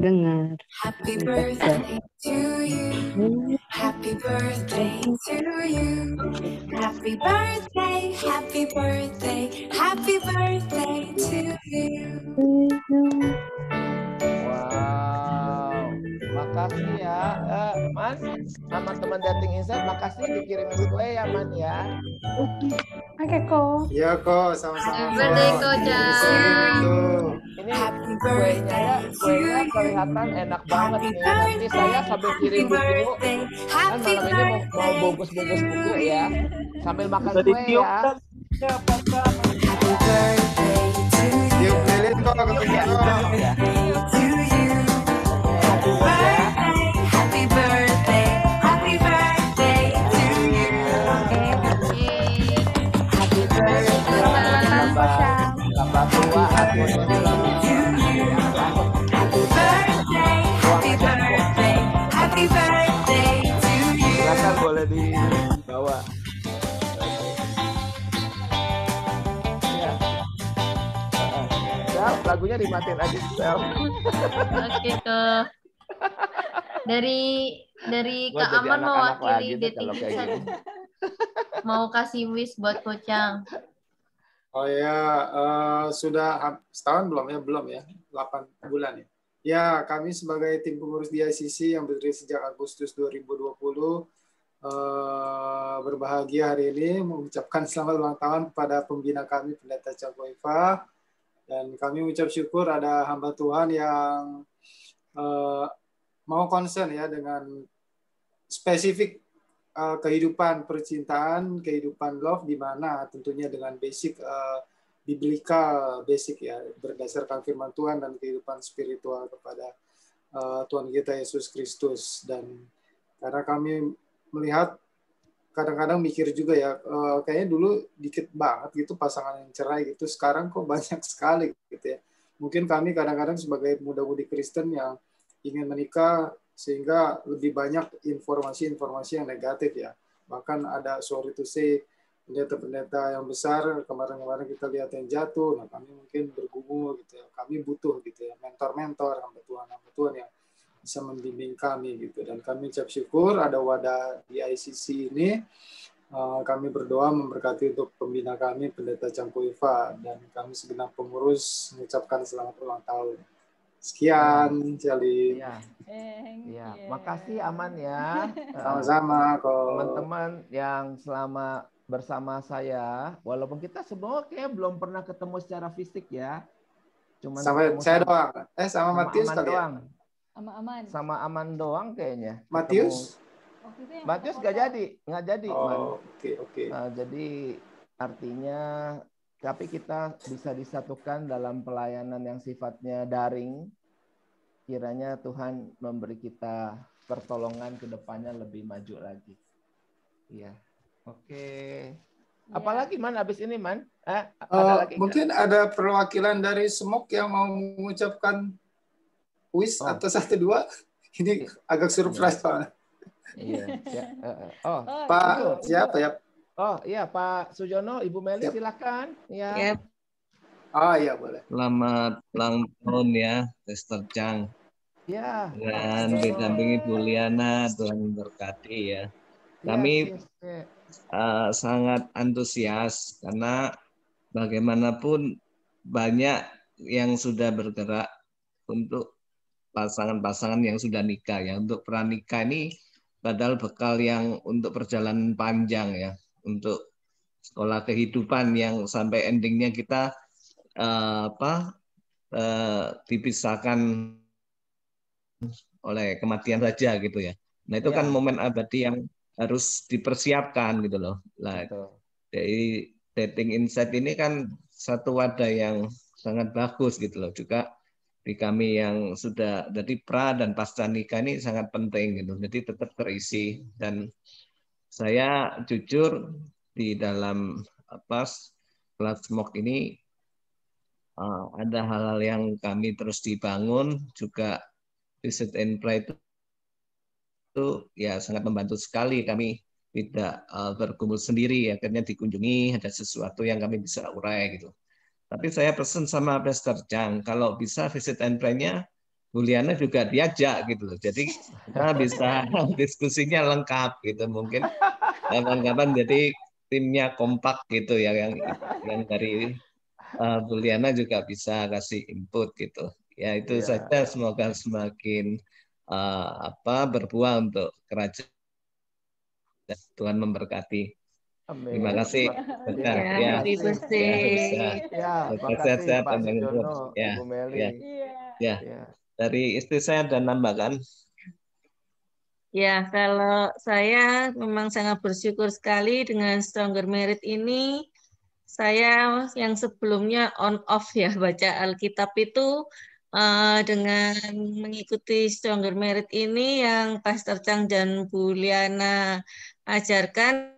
S7: Dengar. Happy birthday
S3: to you. Happy birthday to you. Happy birthday, happy birthday, happy birthday to you
S2: kasih ya. uh, Mas, sama teman dating saya, makasih dikirim dikirimin kue ya, Man ya.
S4: Oke, okay, Ko. Iya, Ko. Sama-sama. Happy
S5: birthday, Ko, ini Ini kuenya ya, kuenya
S2: kelihatan enak banget nih. Nanti saya sambil kirim buku. Kan malam ini mau, mau bungkus-bungkus buku ya.
S6: Sambil makan kue ya. Happy birthday to you. Iya. Happy
S4: birthday to iya.
S2: lagunya dimatiin aja sel. Oke
S5: tuh. Gitu. Dari dari Kak Aman mewakili D3 mau kasih wish buat Kocang.
S4: Oh ya, uh, sudah setahun belum ya? Belum ya, 8 bulan ya. Ya, kami sebagai tim pengurus di ICC yang berdiri sejak Agustus 2020, uh, eh, berbahagia hari ini mengucapkan selamat ulang tahun kepada pembina kami, Pendeta Eva. Dan kami ucap syukur ada hamba Tuhan yang uh, mau concern ya dengan spesifik uh, kehidupan percintaan, kehidupan love di mana tentunya dengan basic uh, biblical basic ya berdasarkan firman Tuhan dan kehidupan spiritual kepada uh, Tuhan kita Yesus Kristus dan karena kami melihat kadang-kadang mikir juga ya uh, kayaknya dulu dikit banget gitu pasangan yang cerai gitu sekarang kok banyak sekali gitu ya mungkin kami kadang-kadang sebagai muda-mudi Kristen yang ingin menikah sehingga lebih banyak informasi-informasi yang negatif ya bahkan ada sorry to say pendeta-pendeta yang besar kemarin-kemarin kita lihat yang jatuh nah kami mungkin bergumul gitu ya kami butuh gitu ya mentor-mentor hamba Tuhan hamba Tuhan yang bisa membimbing kami gitu dan kami ucap syukur ada wadah di ICC ini eh, kami berdoa memberkati untuk pembina kami pendeta Cangku Iva dan kami segenap pengurus mengucapkan selamat ulang tahun sekian Jali ya.
S2: ya makasih aman ya sama-sama
S4: teman-teman yang selama
S2: bersama saya walaupun kita semua kayak belum pernah ketemu secara fisik ya cuma sama saya doang eh sama, sama Matius ya? doang sama Aman. Sama Aman doang kayaknya. Matius? Matius nggak jadi, nggak jadi. Oh, oke, oh, oke. Okay, okay. nah, jadi artinya tapi kita bisa disatukan dalam pelayanan yang sifatnya daring. Kiranya Tuhan memberi kita pertolongan ke depannya lebih maju lagi. Iya. Oke. Okay. Iya. Apalagi man abis ini man? Eh, eh
S4: ada uh, lagi mungkin ada perwakilan dari Semok yang mau mengucapkan kuis oh. atau satu dua ini agak surprise iya. pak. Iya. Ya, eh, eh. Oh, oh gitu. Pak oh, siapa ya?
S2: Oh iya Pak Sujono, Ibu Meli iya. yep. silakan. Ya.
S8: Yep.
S4: Oh iya boleh.
S8: Selamat ulang tahun ya, Tester Chang.
S4: Ya. Dan didampingi Bu
S8: Liana, Tuhan berkati ya. Iya,
S4: Kami yeah, yeah, yeah.
S8: Uh, sangat antusias karena bagaimanapun banyak yang sudah bergerak untuk pasangan-pasangan yang sudah nikah ya. Untuk pranikah ini padahal bekal yang untuk perjalanan panjang ya, untuk sekolah kehidupan yang sampai endingnya kita uh, apa uh, dipisahkan oleh kematian saja gitu ya. Nah itu ya. kan momen abadi yang harus dipersiapkan gitu loh. Nah, dari dating insight ini kan satu wadah yang sangat bagus gitu loh juga di kami yang sudah jadi pra dan pasca nikah ini sangat penting gitu. Jadi tetap terisi dan saya jujur di dalam apa kelas smog ini uh, ada hal-hal yang kami terus dibangun juga visit and play itu, itu ya sangat membantu sekali kami tidak uh, berkumpul sendiri akhirnya dikunjungi ada sesuatu yang kami bisa urai gitu tapi saya pesen sama Pastor Chang, kalau bisa visit and pray-nya Juliana juga diajak gitu loh. Jadi kita bisa diskusinya lengkap gitu mungkin kapan-kapan jadi timnya kompak gitu ya yang yang dari uh, Juliana juga bisa kasih input gitu. Ya itu ya. saja semoga semakin uh, apa berbuah untuk kerajaan Tuhan memberkati Terima kasih. Bentar. Ya, Terima ya, kasih. sehat-sehat ya ya, ya, ya, Dari istri saya dan nambahkan.
S1: Ya, kalau saya memang sangat bersyukur sekali dengan Stronger Merit ini. Saya yang sebelumnya on off ya baca Alkitab itu uh, dengan mengikuti Stronger Merit ini yang Pastor Chang dan Bu Liana ajarkan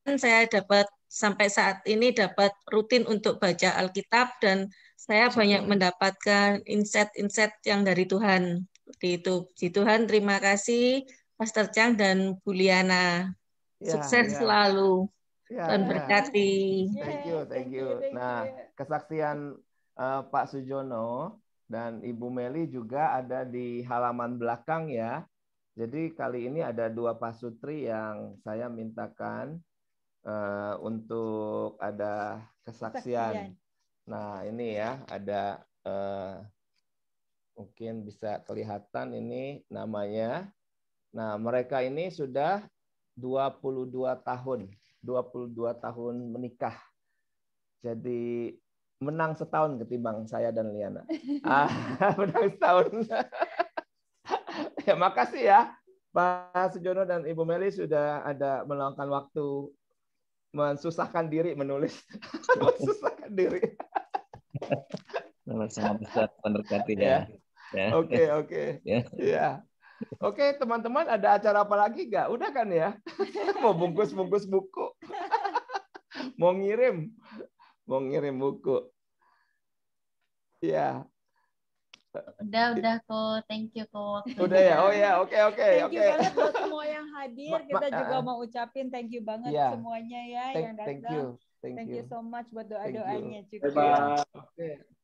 S1: Kan saya dapat sampai saat ini dapat rutin untuk baca Alkitab dan saya banyak mendapatkan insight-insight yang dari Tuhan. di itu. di Tuhan, terima kasih Pastor Chang dan Buliana. Ya, Sukses ya.
S5: selalu. Ya, ya. berkati. ya.
S2: Thank you, thank you. Nah, kesaksian uh, Pak Sujono dan Ibu Meli juga ada di halaman belakang ya. Jadi kali ini ada dua pasutri yang saya mintakan uh, untuk ada kesaksian. kesaksian. Nah ini ya ada uh, mungkin bisa kelihatan ini namanya. Nah mereka ini sudah 22 tahun, 22 tahun menikah. Jadi menang setahun ketimbang saya dan Liana. ah, menang setahun. ya makasih ya Pak Sujono dan Ibu Meli sudah ada meluangkan waktu mensusahkan diri menulis. mensusahkan diri.
S8: Sama besar mendekati ya. Ya. ya. Oke, oke. Ya. ya.
S2: Oke, teman-teman ada acara apa lagi nggak? Udah kan ya? Mau bungkus-bungkus buku. Mau ngirim. Mau ngirim buku. Ya,
S5: Udah, udah kok. Thank you kok. Udah
S2: ya. Oh ya, oke okay, oke okay,
S4: Thank okay. you banget buat
S1: semua yang hadir. Kita juga ah. mau ucapin thank you banget yeah. semuanya
S4: ya thank, yang datang. Thank you. Thank, thank you. you so
S1: much buat doa-doanya juga. Bye.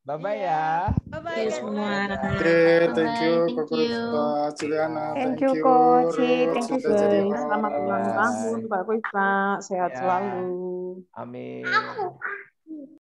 S1: bye, Bye bye ya. Bye bye
S7: semua. semua.
S2: Oke, thank you Koko Ispa,
S4: Juliana.
S7: Thank you coach, thank you guys. Selamat ulang tahun pak Ispa, sehat ya. selalu.
S2: Amin.